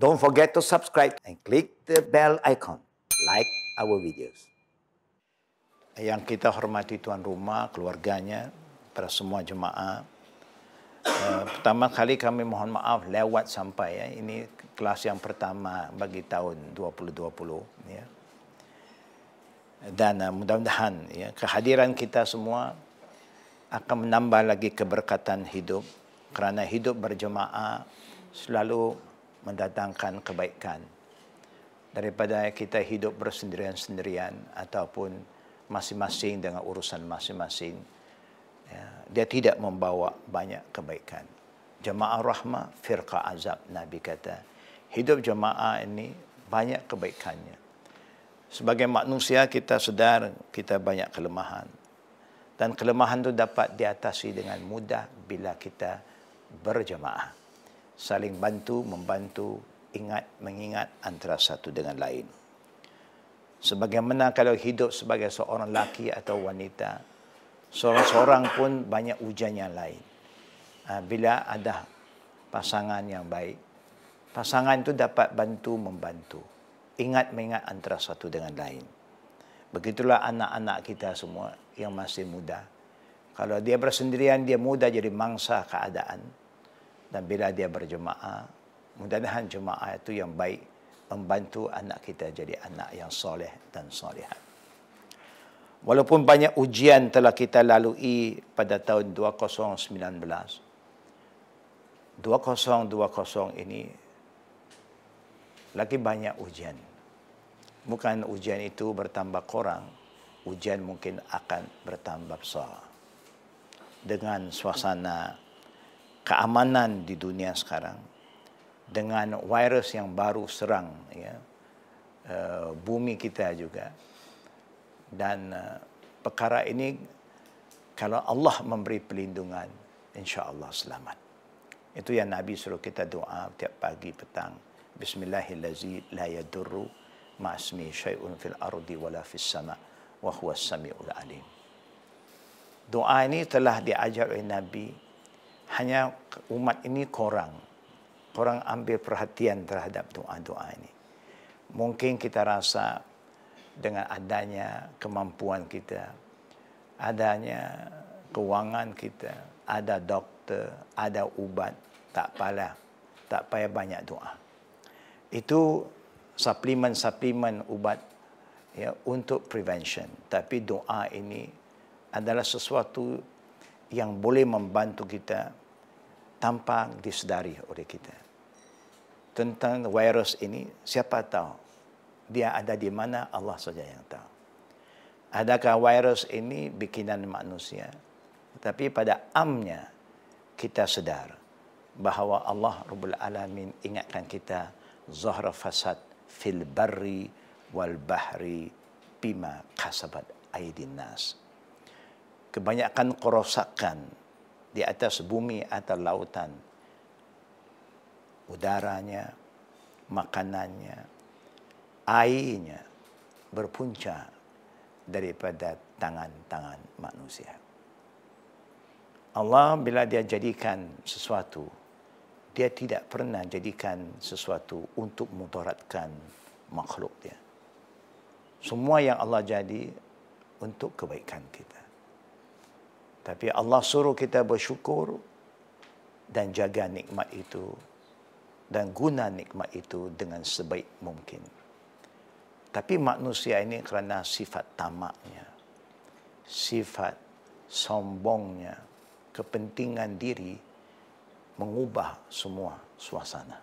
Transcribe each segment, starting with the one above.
Don't forget to subscribe and click the bell icon. Like our videos. Yang kita hormati tuan rumah, keluarganya, para semua jemaah. Uh, pertama kali kami mohon maaf lewat sampai ya. Ini kelas yang pertama bagi tahun 2020 ya. Dan uh, mudah-mudahan ya kehadiran kita semua akan menambah lagi keberkatan hidup kerana hidup berjemaah selalu mendatangkan kebaikan daripada kita hidup bersendirian-sendirian ataupun masing-masing dengan urusan masing-masing ya, dia tidak membawa banyak kebaikan jemaah rahmah firqa azab nabi kata hidup jemaah ini banyak kebaikannya sebagai manusia kita sedar kita banyak kelemahan dan kelemahan itu dapat diatasi dengan mudah bila kita berjemaah saling bantu membantu ingat mengingat antara satu dengan lain sebagaimana kalau hidup sebagai seorang laki atau wanita seorang-seorang pun banyak ujian yang lain ha, bila ada pasangan yang baik pasangan itu dapat bantu membantu ingat mengingat antara satu dengan lain begitulah anak-anak kita semua yang masih muda kalau dia bersendirian dia mudah jadi mangsa keadaan dan bila dia berjemaah mudah-mudahan jemaah itu yang baik membantu anak kita jadi anak yang soleh dan solehah walaupun banyak ujian telah kita lalui pada tahun 2019 2020 ini lagi banyak ujian bukan ujian itu bertambah korang, ujian mungkin akan bertambah besar dengan suasana keamanan di dunia sekarang dengan virus yang baru serang ya, eh, bumi kita juga dan eh, perkara ini kalau Allah memberi pelindungan insya Allah selamat itu yang nabi suruh kita doa tiap pagi petang bismillahirrahmanirrahim la yadurru ma'asmi syai'un fil ardi wala fis sama wa huwas alim doa ini telah diajar oleh nabi hanya umat ini korang korang ambil perhatian terhadap doa-doa ini mungkin kita rasa dengan adanya kemampuan kita adanya kewangan kita ada doktor ada ubat tak payah tak payah banyak doa itu suplemen-suplemen ubat ya untuk prevention tapi doa ini adalah sesuatu yang boleh membantu kita tanpa disedari oleh kita. Tentang virus ini, siapa tahu dia ada di mana Allah saja yang tahu. Adakah virus ini bikinan manusia? Tetapi pada amnya kita sedar bahawa Allah Rabbul Alamin ingatkan kita zahra fasad fil barri wal bahri bima kasabat aidin nas. Kebanyakan kerosakan di atas bumi atau lautan. Udaranya, makanannya, airnya berpunca daripada tangan-tangan manusia. Allah bila dia jadikan sesuatu, dia tidak pernah jadikan sesuatu untuk mudaratkan makhluk dia. Semua yang Allah jadi untuk kebaikan kita. Tapi Allah suruh kita bersyukur dan jaga nikmat itu dan guna nikmat itu dengan sebaik mungkin. Tapi manusia ini kerana sifat tamaknya, sifat sombongnya, kepentingan diri mengubah semua suasana.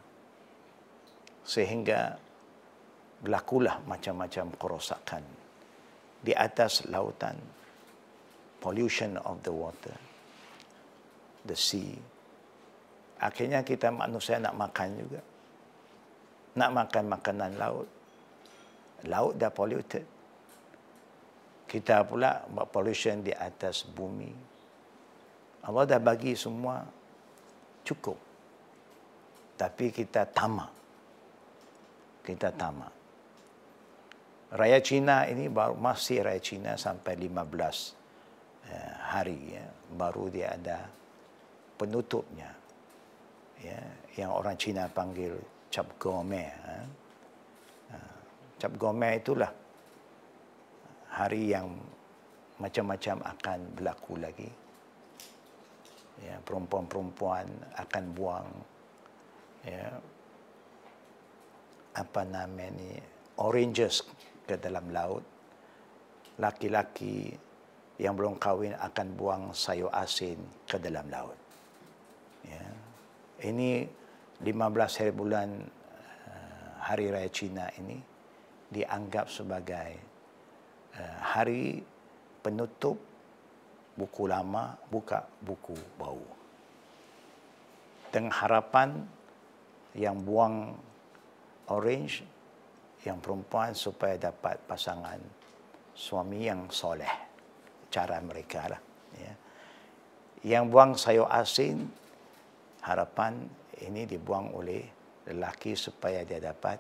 Sehingga berlakulah macam-macam kerosakan di atas lautan, pollution of the water, the sea. Akhirnya kita manusia nak makan juga. Nak makan makanan laut. Laut dah polluted. Kita pula buat pollution di atas bumi. Allah dah bagi semua cukup. Tapi kita tamak. Kita tamak. Raya Cina ini baru masih raya Cina sampai Eh, hari ya, baru dia ada penutupnya ya, yang orang Cina panggil cap gome ha. Eh. Eh, cap gome itulah hari yang macam-macam akan berlaku lagi ya, perempuan-perempuan akan buang ya, apa nama ni oranges ke dalam laut laki-laki yang belum kahwin akan buang sayur asin ke dalam laut. Ya. Ini 15 hari bulan eh, Hari Raya Cina ini dianggap sebagai eh, hari penutup buku lama, buka buku bau. Dengan harapan yang buang orange, yang perempuan supaya dapat pasangan suami yang soleh cara mereka lah. Ya. Yang buang sayur asin, harapan ini dibuang oleh lelaki supaya dia dapat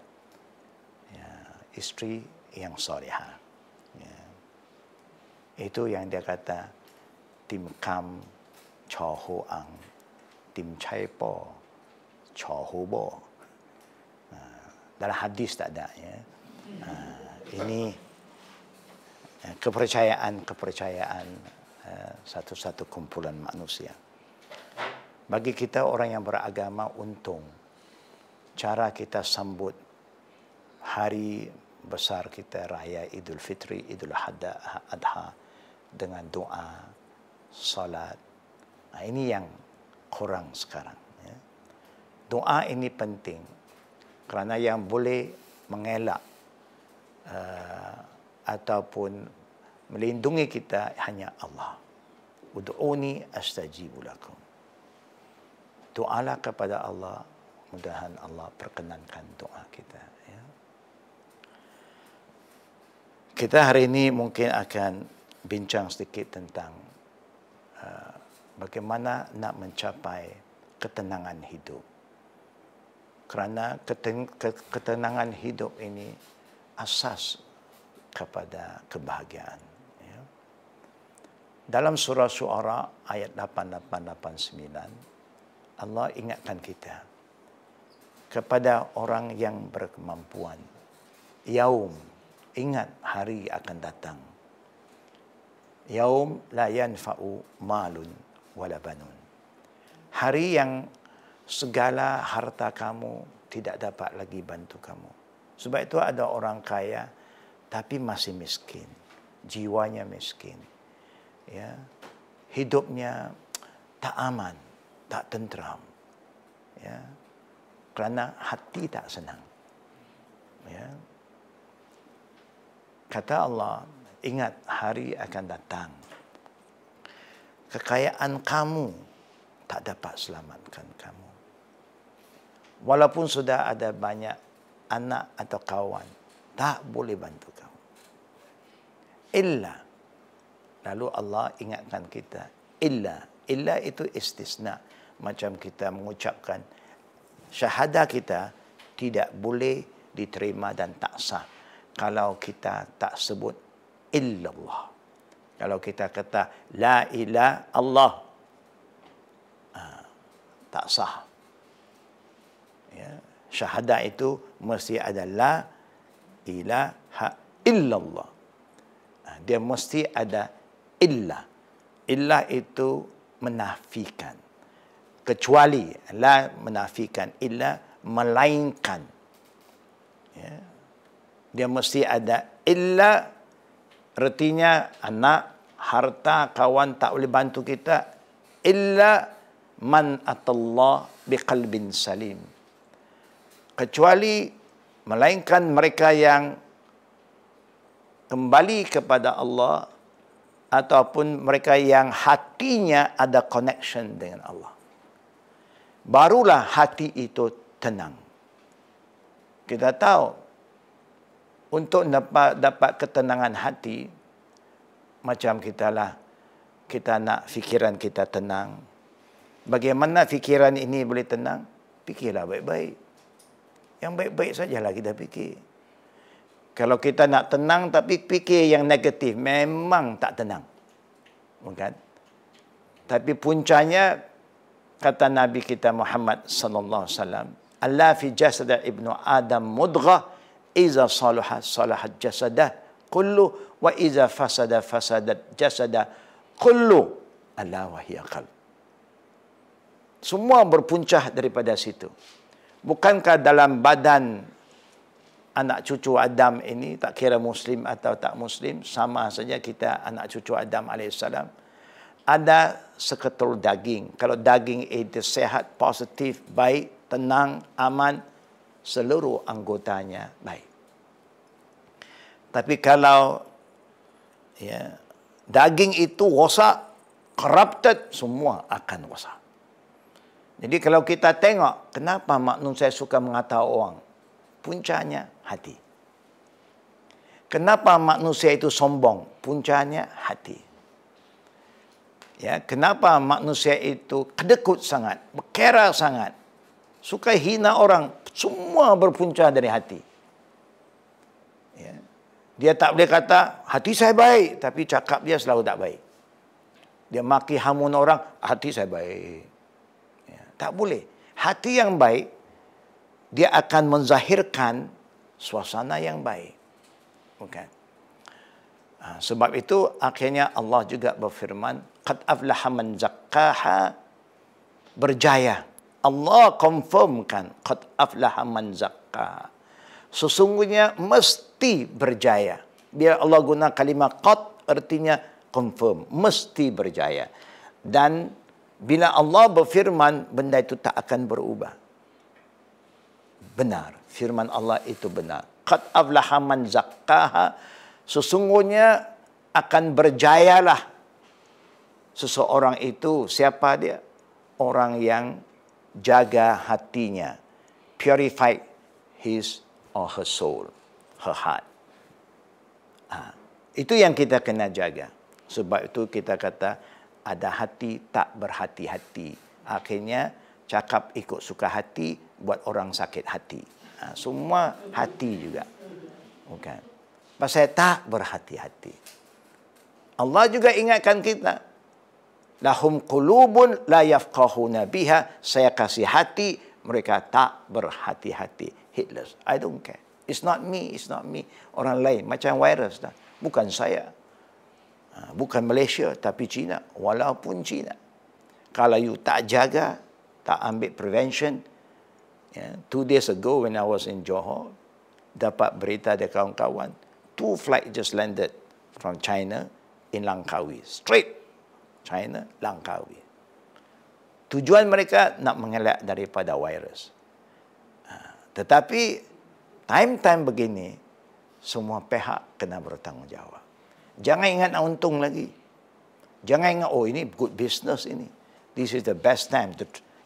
ya, isteri yang soleha. Ya. Itu yang dia kata, tim kam choho ang, tim chai po choho bo. Ah, dalam hadis tak ada. Ya. Ah, ini kepercayaan-kepercayaan eh, eh, satu-satu kumpulan manusia. Bagi kita orang yang beragama untung cara kita sambut hari besar kita raya Idul Fitri, Idul Adha dengan doa, salat. Nah, ini yang kurang sekarang. Ya. Doa ini penting kerana yang boleh mengelak eh, ataupun melindungi kita hanya Allah. Ud'uni astajibu lakum. Doalah kepada Allah, mudah-mudahan Allah perkenankan doa kita. Ya. Kita hari ini mungkin akan bincang sedikit tentang uh, bagaimana nak mencapai ketenangan hidup. Kerana keten- ketenangan hidup ini asas kepada kebahagiaan. Ya. Dalam surah Su'ara ayat 889 Allah ingatkan kita kepada orang yang berkemampuan yaum ingat hari akan datang yaum la yanfa'u malun wala banun hari yang segala harta kamu tidak dapat lagi bantu kamu sebab itu ada orang kaya tapi masih miskin. Jiwanya miskin. Ya. Hidupnya tak aman, tak tentram, Ya. Kerana hati tak senang. Ya. Kata Allah, ingat hari akan datang. Kekayaan kamu tak dapat selamatkan kamu. Walaupun sudah ada banyak anak atau kawan, tak boleh bantu kamu. Illa. Lalu Allah ingatkan kita. Illa. Illa itu istisna. Macam kita mengucapkan syahadah kita tidak boleh diterima dan tak sah. Kalau kita tak sebut illallah. Kalau kita kata la ila Allah. Ha, tak sah. Ya. Syahadah itu mesti ada la ilaha illallah. Ha, dia mesti ada Illa Illa itu menafikan. Kecuali la menafikan Illa melainkan. Ya. Dia mesti ada Illa Artinya anak, harta, kawan tak boleh bantu kita. Illa man atallah biqalbin salim. Kecuali melainkan mereka yang kembali kepada Allah ataupun mereka yang hatinya ada connection dengan Allah. Barulah hati itu tenang. Kita tahu untuk dapat, dapat ketenangan hati macam kita lah kita nak fikiran kita tenang. Bagaimana fikiran ini boleh tenang? Fikirlah baik-baik. Yang baik-baik sajalah kita fikir. Kalau kita nak tenang tapi fikir yang negatif memang tak tenang. Bukan? Tapi puncanya kata Nabi kita Muhammad sallallahu alaihi wasallam, "Alla fi jasad ibnu Adam mudgha iza salaha salahat jasadah kullu wa iza fasada fasadat jasadah kullu Allah wahyakal. Semua berpuncah daripada situ. Bukankah dalam badan anak cucu Adam ini tak kira muslim atau tak muslim sama saja kita anak cucu Adam alaihissalam ada seketul daging kalau daging itu sehat positif baik tenang aman seluruh anggotanya baik tapi kalau ya daging itu rosak corrupted semua akan rosak jadi kalau kita tengok kenapa maknum saya suka mengatau orang. Puncanya hati. Kenapa manusia itu sombong? Puncanya hati. Ya, kenapa manusia itu kedekut sangat, berkera sangat, suka hina orang, semua berpunca dari hati. Ya. Dia tak boleh kata, hati saya baik, tapi cakap dia selalu tak baik. Dia maki hamun orang, hati saya baik. Tak boleh. Hati yang baik, dia akan menzahirkan suasana yang baik. Bukan. Ha, sebab itu akhirnya Allah juga berfirman, Qad aflaha man zakkaha berjaya. Allah confirmkan, Qad aflaha man zakkaha. Sesungguhnya mesti berjaya. Biar Allah guna kalimah Qad, artinya confirm, mesti berjaya. Dan bila Allah berfirman, benda itu tak akan berubah. Benar, firman Allah itu benar. Qad aflaha man zakkaha. Sesungguhnya akan berjayalah seseorang itu. Siapa dia? Orang yang jaga hatinya. Purify his or her soul, her heart. Ha. Itu yang kita kena jaga. Sebab itu kita kata, ada hati tak berhati-hati. Akhirnya cakap ikut suka hati buat orang sakit hati. Ha, semua hati juga. Bukan. saya tak berhati-hati. Allah juga ingatkan kita. Lahum qulubun la yafqahuna biha. Saya kasih hati, mereka tak berhati-hati. Hitler, I don't care. It's not me, it's not me. Orang lain, macam virus dah. Bukan saya. Ha, bukan Malaysia tapi China walaupun China kalau you tak jaga tak ambil prevention yeah, two days ago when I was in Johor dapat berita dari kawan-kawan two flight just landed from China in Langkawi straight China Langkawi tujuan mereka nak mengelak daripada virus ha, tetapi time-time begini semua pihak kena bertanggungjawab Jangan ingat nak untung lagi. Jangan ingat oh ini good business ini. This is the best time to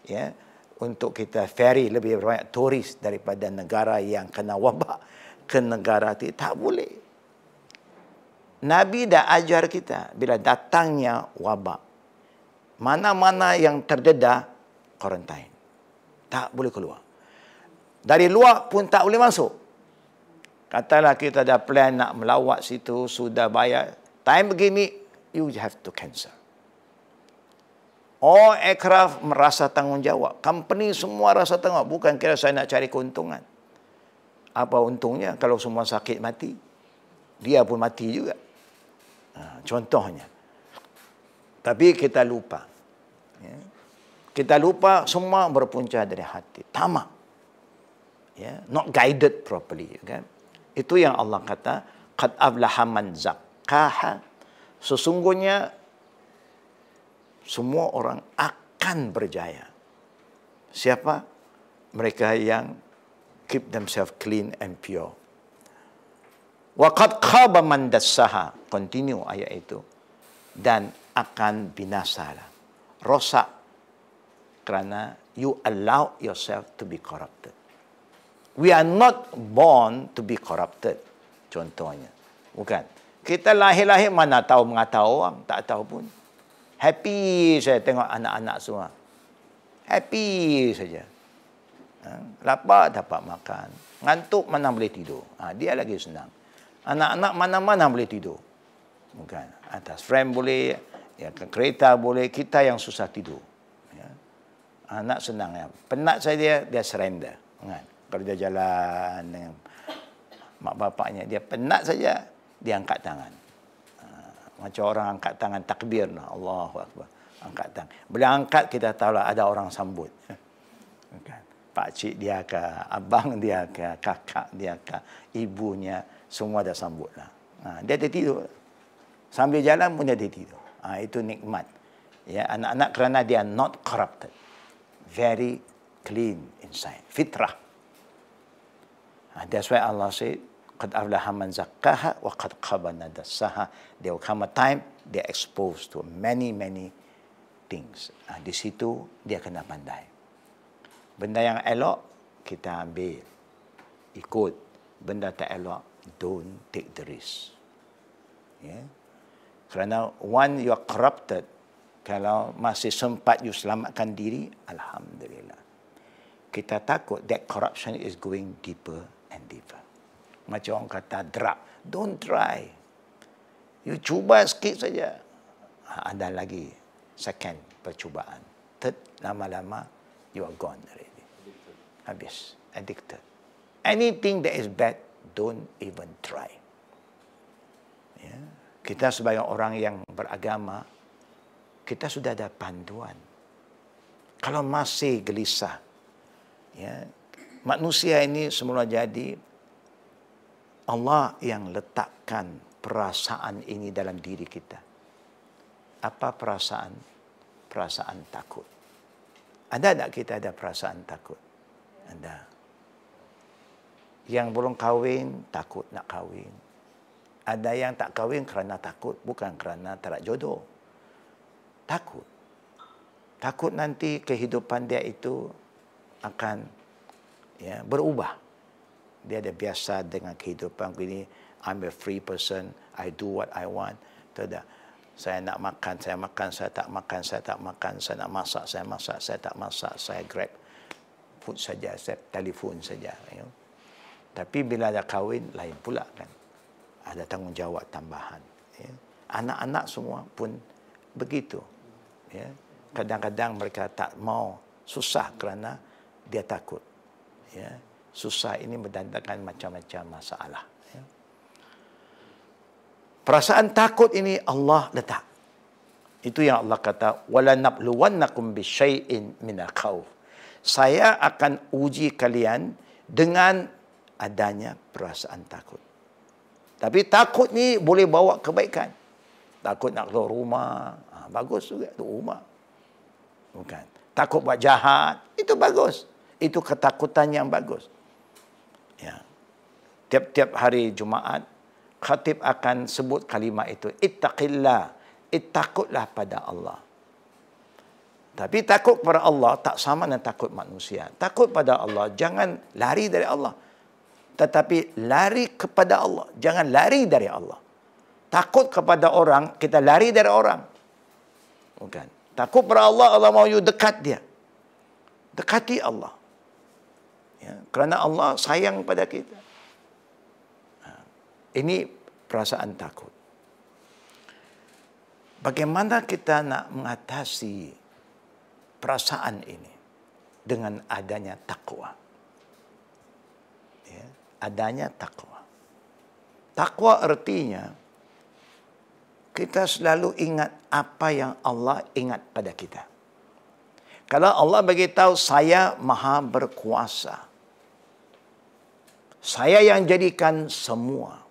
ya untuk kita ferry lebih banyak turis daripada negara yang kena wabak ke negara itu. Tak boleh. Nabi dah ajar kita bila datangnya wabak. Mana-mana yang terdedah, quarantine. Tak boleh keluar. Dari luar pun tak boleh masuk. Katalah kita dah plan nak melawat situ, sudah bayar. Time begini, you have to cancel. All aircraft merasa tanggungjawab. Company semua rasa tanggungjawab. Bukan kira saya nak cari keuntungan. Apa untungnya kalau semua sakit mati? Dia pun mati juga. Ha, contohnya. Tapi kita lupa. Ya. Kita lupa semua berpunca dari hati. Tamak. Ya, not guided properly. Kan? Itu yang Allah kata, qad aflaha man zakkaha. Sesungguhnya semua orang akan berjaya. Siapa? Mereka yang keep themselves clean and pure. Wa qad khaba man dassaha. Continue ayat itu. Dan akan binasa. Rosak kerana you allow yourself to be corrupted. We are not born to be corrupted. Contohnya. Bukan. Kita lahir-lahir mana tahu mengatau orang. Tak tahu pun. Happy saya tengok anak-anak semua. Happy saja. Ha? Lapar dapat makan. Ngantuk mana boleh tidur. Ha, dia lagi senang. Anak-anak mana-mana boleh tidur. Bukan. Atas frame boleh. Ya, kereta boleh. Kita yang susah tidur. Ya. Anak senang. Ya. Penat saja dia, dia surrender. Bukan. Kalau dia jalan dengan mak bapaknya dia penat saja dia angkat tangan ha, macam orang angkat tangan takbir nah Allahu akbar angkat tangan bila angkat kita tahu lah ada orang sambut kan pak cik dia ke abang dia ke kakak dia ke ibunya semua dah sambut lah ha, dia ada tidur sambil jalan pun dia ada tidur ha, itu nikmat ya anak-anak kerana dia not corrupted very clean inside fitrah Ah, that's why Allah said, "Qad haman zakkaha wa qad khabana dasaha." There will come a time they are exposed to many many things. Ah, di situ dia kena pandai. Benda yang elok kita ambil ikut. Benda tak elok don't take the risk. Yeah. Kerana when you are corrupted, kalau masih sempat you selamatkan diri, Alhamdulillah. Kita takut that corruption is going deeper addictive. Macam orang kata drug. Don't try. You cuba sikit saja. Ha, ada lagi second percubaan. Third, lama-lama you are gone already. Habis. Addicted. Anything that is bad, don't even try. Ya. Kita sebagai orang yang beragama, kita sudah ada panduan. Kalau masih gelisah, ya, manusia ini semula jadi Allah yang letakkan perasaan ini dalam diri kita. Apa perasaan? Perasaan takut. Ada tak kita ada perasaan takut? Ada. Yang belum kahwin, takut nak kahwin. Ada yang tak kahwin kerana takut, bukan kerana tak jodoh. Takut. Takut nanti kehidupan dia itu akan ya, berubah. Dia ada biasa dengan kehidupan ini. I'm a free person. I do what I want. Tidak. Saya nak makan, saya makan, saya tak makan, saya tak makan, saya nak masak, saya masak, saya tak masak, saya grab food saja, saya telefon saja. You know? Tapi bila ada kahwin, lain pula kan. Ada tanggungjawab tambahan. Ya. Anak-anak semua pun begitu. Ya. Kadang-kadang mereka tak mau susah kerana dia takut ya susah ini mendatangkan macam-macam masalah ya. perasaan takut ini Allah letak itu yang Allah kata wala nabluwannakum bisyai'in min khauf saya akan uji kalian dengan adanya perasaan takut tapi takut ni boleh bawa kebaikan takut nak keluar rumah ha, bagus juga tu rumah bukan takut buat jahat itu bagus itu ketakutan yang bagus. Ya. Tiap-tiap hari Jumaat, khatib akan sebut kalimat itu. Ittaqillah. Ittaqutlah eh, pada Allah. Tapi takut pada Allah tak sama dengan takut manusia. Takut pada Allah, jangan lari dari Allah. Tetapi lari kepada Allah, jangan lari dari Allah. Takut kepada orang, kita lari dari orang. Bukan. Takut pada Allah, Allah mahu dekat dia. Dekati Allah ya, kerana Allah sayang pada kita. Ha. Ini perasaan takut. Bagaimana kita nak mengatasi perasaan ini dengan adanya takwa? Ya, adanya takwa. Takwa artinya kita selalu ingat apa yang Allah ingat pada kita. Kalau Allah tahu saya maha berkuasa, saya yang jadikan semua.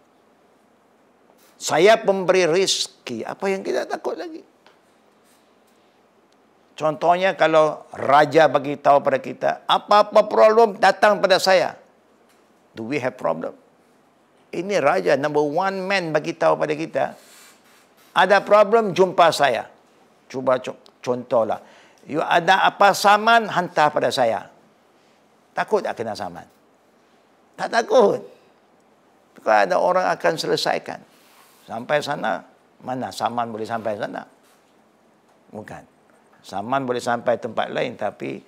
Saya pemberi rezeki. Apa yang kita takut lagi? Contohnya kalau raja bagi tahu pada kita, apa-apa problem datang pada saya. Do we have problem? Ini raja number one man bagi tahu pada kita, ada problem jumpa saya. Cuba contohlah. You ada apa saman hantar pada saya. Takut tak kena saman? Tak takut. Tukar ada orang akan selesaikan. Sampai sana, mana saman boleh sampai sana? Bukan. Saman boleh sampai tempat lain tapi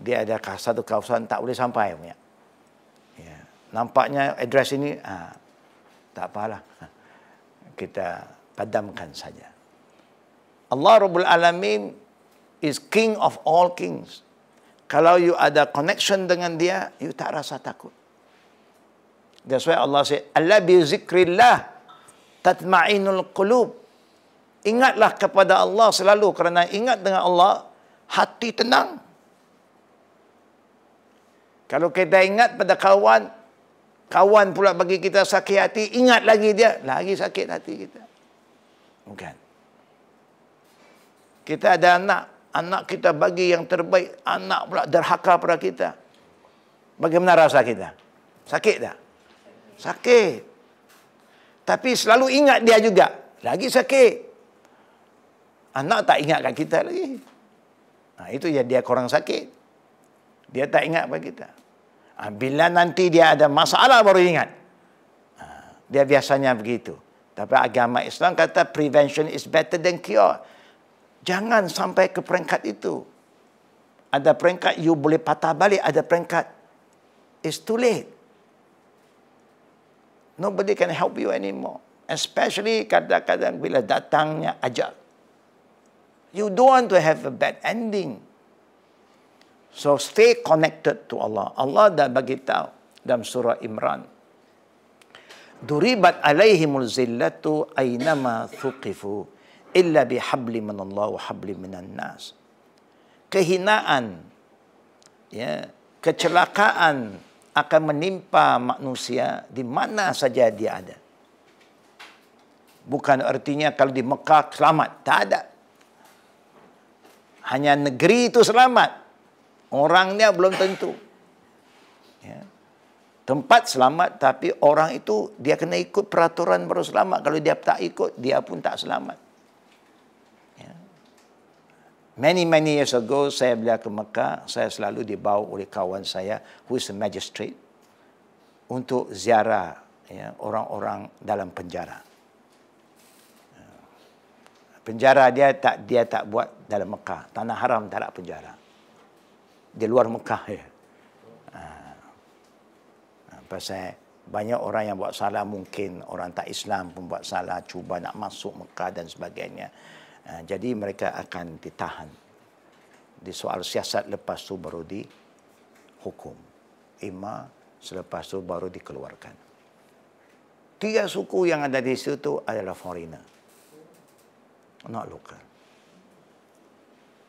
dia ada satu kawasan tak boleh sampai. Ya. Nampaknya address ini, ha, tak lah Kita padamkan saja. Allah Rabbul Alamin is king of all kings. Kalau you ada connection dengan dia, you tak rasa takut. That's why Allah said, Allah bi zikrillah tatma'inul qulub. Ingatlah kepada Allah selalu kerana ingat dengan Allah, hati tenang. Kalau kita ingat pada kawan, kawan pula bagi kita sakit hati, ingat lagi dia, lagi sakit hati kita. Bukan. Kita ada anak, anak kita bagi yang terbaik, anak pula derhaka pada kita. Bagaimana rasa kita? Sakit tak? sakit. Tapi selalu ingat dia juga. Lagi sakit. Anak tak ingat ingatkan kita lagi. Nah, ha, itu ya dia kurang sakit. Dia tak ingat ingatkan kita. Ha, bila nanti dia ada masalah baru ingat. Ha, dia biasanya begitu. Tapi agama Islam kata prevention is better than cure. Jangan sampai ke peringkat itu. Ada peringkat you boleh patah balik. Ada peringkat it's too late. Nobody can help you anymore. Especially kadang-kadang bila datangnya ajal. You don't want to have a bad ending. So stay connected to Allah. Allah dah bagi tahu dalam surah Imran. Duribat alaihimul zillatu aynama thuqifu illa bihabli min Allah wa habli minan nas. Kehinaan, ya, kecelakaan, akan menimpa manusia di mana saja dia ada. Bukan artinya kalau di Mekah selamat. Tak ada. Hanya negeri itu selamat. Orangnya belum tentu. Ya. Tempat selamat tapi orang itu dia kena ikut peraturan baru selamat. Kalau dia tak ikut dia pun tak selamat. Many many years ago saya belajar ke Mekah, saya selalu dibawa oleh kawan saya who is a magistrate untuk ziarah ya, orang-orang dalam penjara. Ya. Penjara dia tak dia tak buat dalam Mekah, tanah haram tak ada penjara. Di luar Mekah ya. Ah. Ah, saya banyak orang yang buat salah mungkin orang tak Islam pun buat salah cuba nak masuk Mekah dan sebagainya. Ha, jadi mereka akan ditahan di soal siasat lepas tu baru di hukum ima selepas tu baru dikeluarkan tiga suku yang ada di situ adalah foreigner not local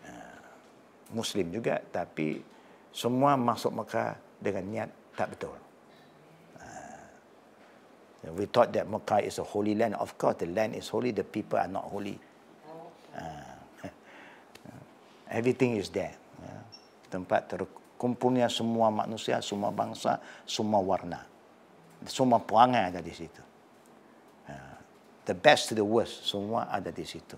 ha, muslim juga tapi semua masuk Mekah dengan niat tak betul ha, we thought that Mekah is a holy land of course the land is holy the people are not holy Ah. Everything is there. Ya. Tempat terkumpulnya semua manusia, semua bangsa, semua warna. Semua perangai ada di situ. Ya. The best to the worst, semua ada di situ.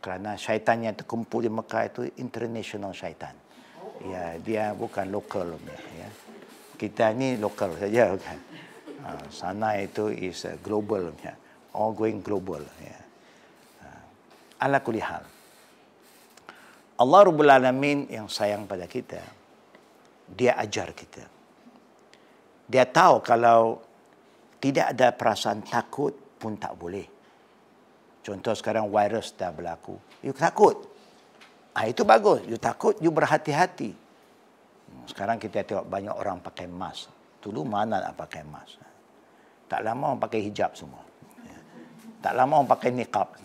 Kerana syaitan yang terkumpul di Mekah itu international syaitan. Ya, dia bukan lokal. Ya. Kita ni lokal saja. Bukan? Ah, Sana itu is global. Ya. All going global. Ya ala kulli hal. Allah Rabbul Alamin yang sayang pada kita, dia ajar kita. Dia tahu kalau tidak ada perasaan takut pun tak boleh. Contoh sekarang virus dah berlaku. You takut. Ah itu bagus. You takut, you berhati-hati. Hmm, sekarang kita tengok banyak orang pakai mask. Dulu mana nak pakai mask. Tak lama orang pakai hijab semua. Ya. Tak lama orang pakai niqab.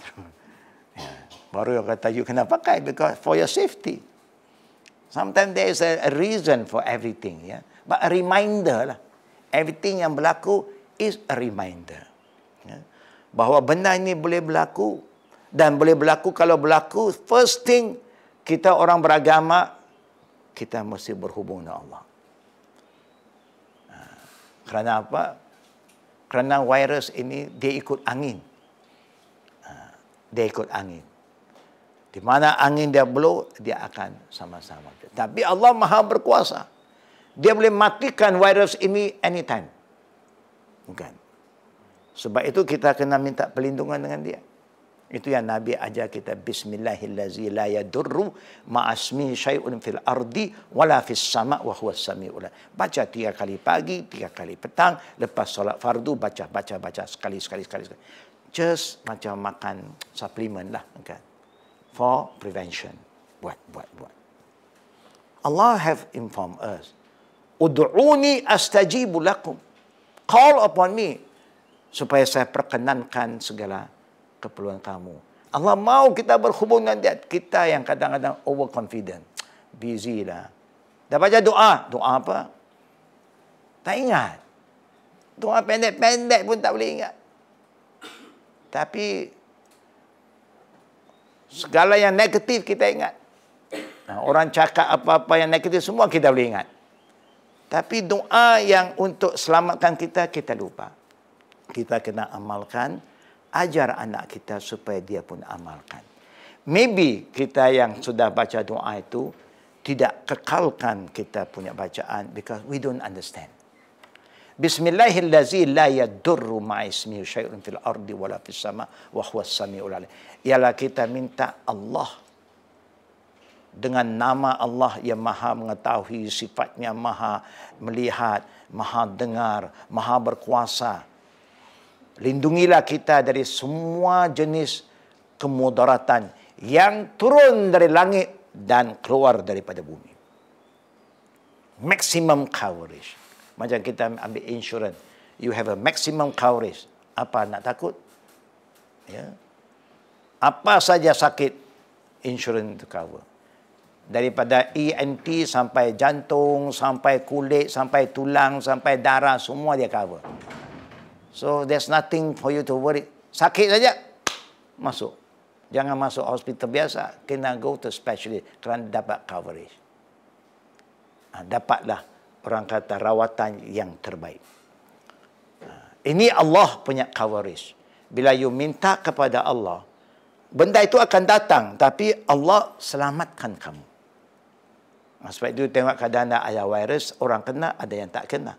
Baru dia kata, you kena pakai because for your safety. Sometimes there is a reason for everything. Yeah? But a reminder lah. Everything yang berlaku is a reminder. Yeah? Bahawa benda ini boleh berlaku. Dan boleh berlaku kalau berlaku, first thing, kita orang beragama, kita mesti berhubung dengan Allah. Ha. Kerana apa? Kerana virus ini dia ikut angin dia ikut angin. Di mana angin dia blow, dia akan sama-sama. Tapi Allah maha berkuasa. Dia boleh matikan virus ini anytime. Bukan. Sebab itu kita kena minta pelindungan dengan dia. Itu yang Nabi ajar kita bismillahillazi la yadurru ma'asmi syai'un fil ardi wala fis sama' wa huwas sami'ul. Baca tiga kali pagi, tiga kali petang, lepas solat fardu baca baca baca sekali sekali sekali. sekali just macam makan suplemen lah kan for prevention buat buat buat Allah have informed us ud'uni astajibu lakum call upon me supaya saya perkenankan segala keperluan kamu Allah mau kita berhubung dengan dia kita yang kadang-kadang overconfident busy lah dah baca doa doa apa tak ingat doa pendek-pendek pun tak boleh ingat tapi segala yang negatif kita ingat. Nah, orang cakap apa-apa yang negatif semua kita boleh ingat. Tapi doa yang untuk selamatkan kita kita lupa. Kita kena amalkan ajar anak kita supaya dia pun amalkan. Maybe kita yang sudah baca doa itu tidak kekalkan kita punya bacaan because we don't understand. بسم الله الذي لا يدر مع اسمه شيء في الارض ولا في السماء وهو السميع العليم يلا kita minta Allah dengan nama Allah yang maha mengetahui sifatnya maha melihat maha dengar maha berkuasa lindungilah kita dari semua jenis kemudaratan yang turun dari langit dan keluar daripada bumi maximum coverage macam kita ambil insurans. You have a maximum coverage. Apa nak takut? Ya. Apa saja sakit, insurans itu cover. Daripada ENT sampai jantung, sampai kulit, sampai tulang, sampai darah, semua dia cover. So there's nothing for you to worry. Sakit saja, masuk. Jangan masuk hospital biasa, kena go to specialist kerana dapat coverage. Ha, dapatlah orang kata rawatan yang terbaik. Ha, ini Allah punya kawaris. Bila you minta kepada Allah, benda itu akan datang. Tapi Allah selamatkan kamu. Ha, sebab itu tengok keadaan ada virus, orang kena, ada yang tak kena.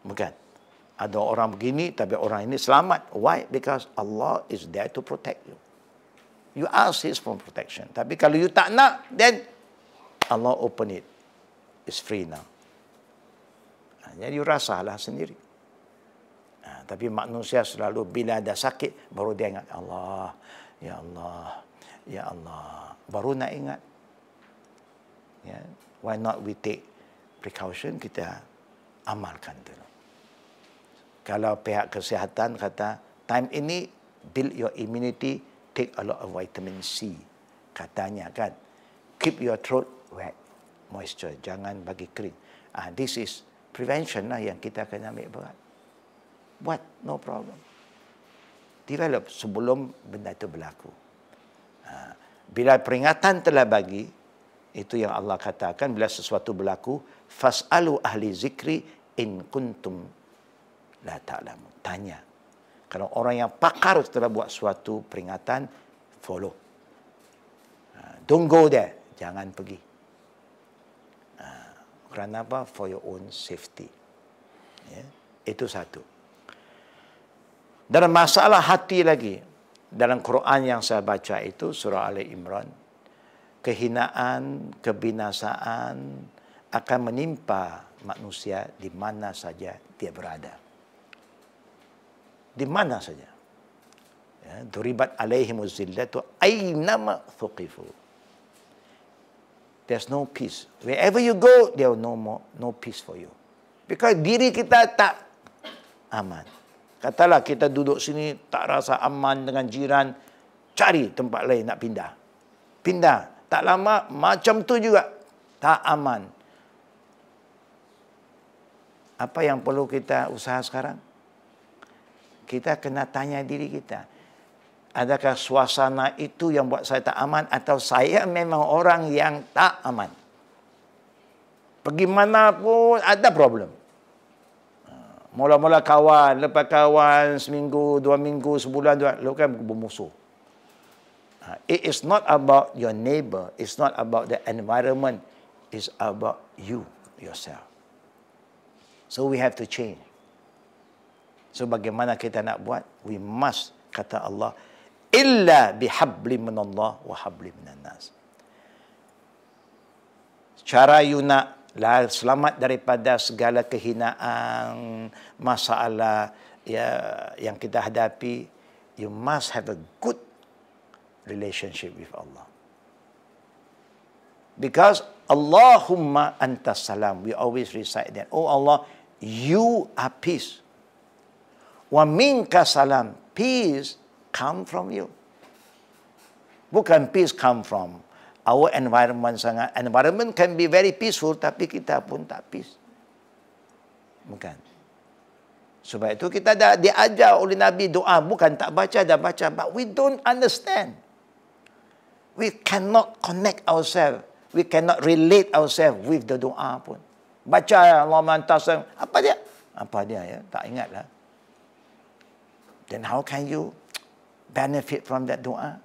Bukan. Ada orang begini, tapi orang ini selamat. Why? Because Allah is there to protect you. You ask His for protection. Tapi kalau you tak nak, then Allah open it. It's free now. Jadi rasalah sendiri. Ha, tapi manusia selalu bila ada sakit baru dia ingat Allah, ya Allah, ya Allah. Baru nak ingat. Ya, why not we take precaution kita amalkan dulu. Kalau pihak kesihatan kata time ini build your immunity, take a lot of vitamin C katanya kan. Keep your throat wet, moisture, jangan bagi kering. Ah, ha, this is prevention lah yang kita akan ambil berat. Buat, no problem. Develop sebelum benda itu berlaku. Ha. Bila peringatan telah bagi, itu yang Allah katakan bila sesuatu berlaku, fas'alu ahli zikri in kuntum la ta'lamu. Tanya. Kalau orang yang pakar telah buat suatu peringatan, follow. Ha. Don't go there. Jangan pergi kerana apa? For your own safety. Ya? Itu satu. Dalam masalah hati lagi, dalam Quran yang saya baca itu, surah Ali Imran, kehinaan, kebinasaan akan menimpa manusia di mana saja dia berada. Di mana saja. Ya, Duribat alaihimu zillatu aynama thuqifu there's no peace. Wherever you go, there no more no peace for you. Because diri kita tak aman. Katalah kita duduk sini tak rasa aman dengan jiran, cari tempat lain nak pindah. Pindah. Tak lama macam tu juga tak aman. Apa yang perlu kita usaha sekarang? Kita kena tanya diri kita adakah suasana itu yang buat saya tak aman atau saya memang orang yang tak aman. Pergi mana pun ada problem. Ha, mula-mula kawan, lepas kawan seminggu, dua minggu, sebulan, dua, lu kan bermusuh. Ha, it is not about your neighbor, it's not about the environment, it's about you, yourself. So we have to change. So bagaimana kita nak buat? We must, kata Allah, illa bihabli minallah wa habli minan nas. Cara you nak selamat daripada segala kehinaan, masalah ya yang kita hadapi, you must have a good relationship with Allah. Because Allahumma anta salam. We always recite that. Oh Allah, you are peace. Wa minka salam. Peace come from you. Bukan peace come from our environment sangat. Environment can be very peaceful tapi kita pun tak peace. Bukan. Sebab itu kita dah diajar oleh Nabi doa. Bukan tak baca, dah baca. But we don't understand. We cannot connect ourselves. We cannot relate ourselves with the doa pun. Baca Allah mantasam. Apa dia? Apa dia ya? Tak lah. Then how can you benefit from that doa?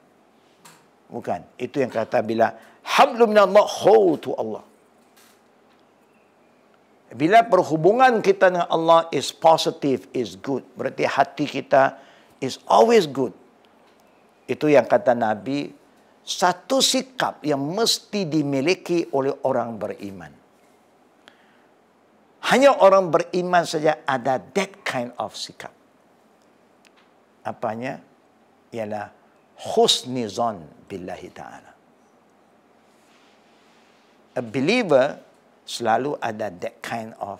Bukan. Itu yang kata bila hablum minallah hul to Allah. Bila perhubungan kita dengan Allah is positive, is good. Berarti hati kita is always good. Itu yang kata Nabi, satu sikap yang mesti dimiliki oleh orang beriman. Hanya orang beriman saja ada that kind of sikap. Apanya? ialah husni zon billahi ta'ala. A believer selalu ada that kind of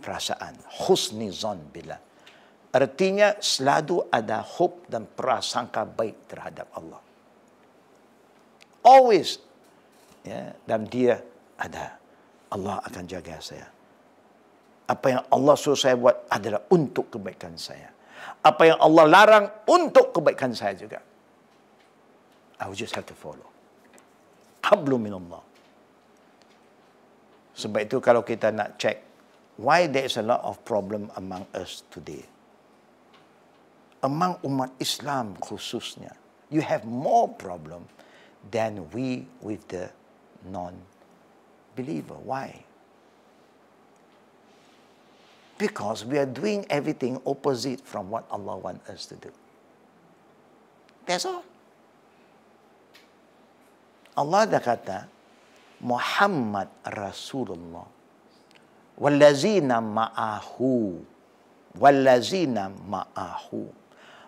perasaan. Husni zon billah. Artinya selalu ada hope dan prasangka baik terhadap Allah. Always. Ya, dan dia ada. Allah akan jaga saya. Apa yang Allah suruh saya buat adalah untuk kebaikan saya apa yang Allah larang untuk kebaikan saya juga. I will just have to follow. Qablu min Allah. Sebab itu kalau kita nak check why there is a lot of problem among us today. Among umat Islam khususnya, you have more problem than we with the non-believer. Why? Because we are doing everything opposite from what Allah wants us to do. That's all. Allah dah kata, Muhammad Rasulullah. Wallazina ma'ahu. Wallazina ma'ahu.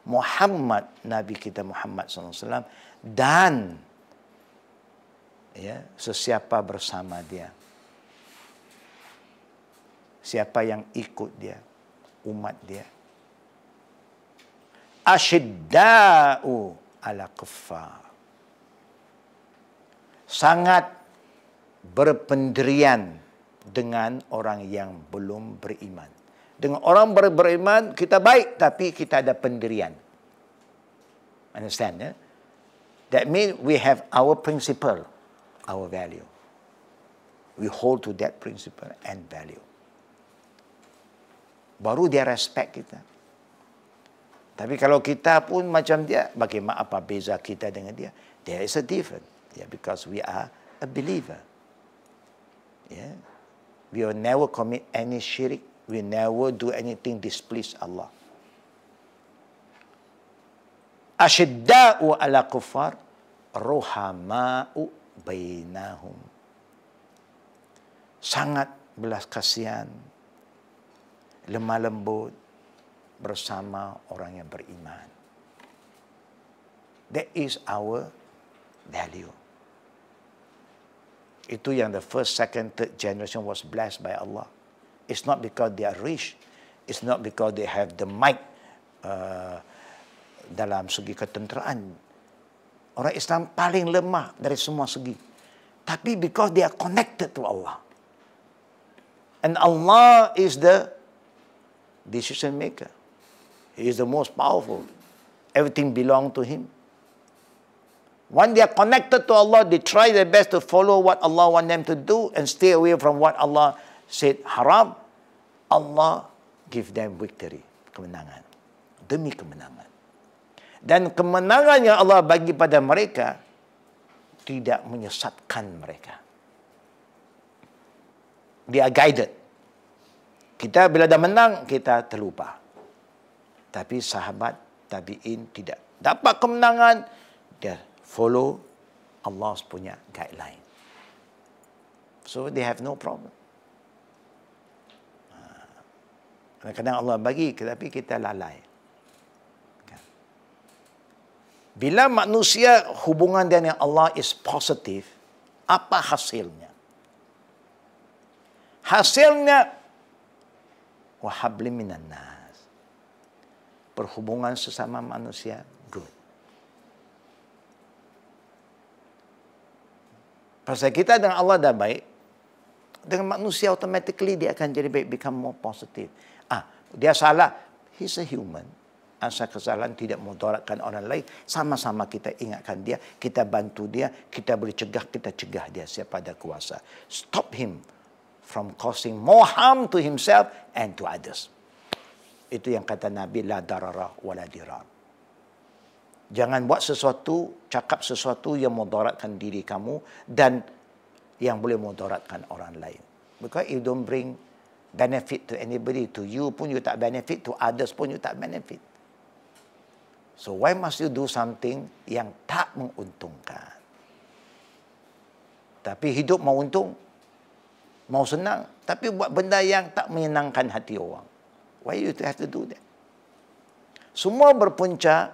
Muhammad Nabi kita Muhammad sallallahu alaihi wasallam dan ya sesiapa bersama dia siapa yang ikut dia umat dia asyiddau ala kuffar sangat berpendirian dengan orang yang belum beriman dengan orang ber- beriman kita baik tapi kita ada pendirian understand ya that mean we have our principle our value we hold to that principle and value baru dia respect kita. Tapi kalau kita pun macam dia, bagaimana apa beza kita dengan dia? There is a different. Yeah, because we are a believer. Yeah. We will never commit any shirk. We never do anything displease Allah. Ashidda'u ala kufar, rohama'u bainahum. Sangat belas kasihan lemah lembut bersama orang yang beriman. That is our value. Itu yang the first, second, third generation was blessed by Allah. It's not because they are rich. It's not because they have the might uh, dalam segi ketenteraan. Orang Islam paling lemah dari semua segi. Tapi because they are connected to Allah. And Allah is the decision maker. He is the most powerful. Everything belongs to him. When they are connected to Allah, they try their best to follow what Allah wants them to do and stay away from what Allah said haram. Allah give them victory, kemenangan. Demi kemenangan. Dan kemenangan yang Allah bagi pada mereka tidak menyesatkan mereka. They are guided. Kita bila dah menang, kita terlupa. Tapi sahabat tabi'in tidak dapat kemenangan, dia follow Allah punya guideline. So they have no problem. Ha. Kadang-kadang Allah bagi, tetapi kita lalai. Kan? Bila manusia hubungan dia dengan Allah is positive, apa hasilnya? Hasilnya wahabli minan nas. Perhubungan sesama manusia good. Pasal kita dengan Allah dah baik, dengan manusia automatically dia akan jadi baik, become more positive. Ah, dia salah, he's a human. Asal kesalahan tidak mudaratkan orang lain, sama-sama kita ingatkan dia, kita bantu dia, kita boleh cegah, kita cegah dia siapa ada kuasa. Stop him from causing more harm to himself and to others. Itu yang kata Nabi, la darara wa la dirar. Jangan buat sesuatu, cakap sesuatu yang mudaratkan diri kamu dan yang boleh mudaratkan orang lain. Because you don't bring benefit to anybody, to you pun you tak benefit, to others pun you tak benefit. So why must you do something yang tak menguntungkan? Tapi hidup mau untung, mau senang tapi buat benda yang tak menyenangkan hati orang. Why you have to do that? Semua berpunca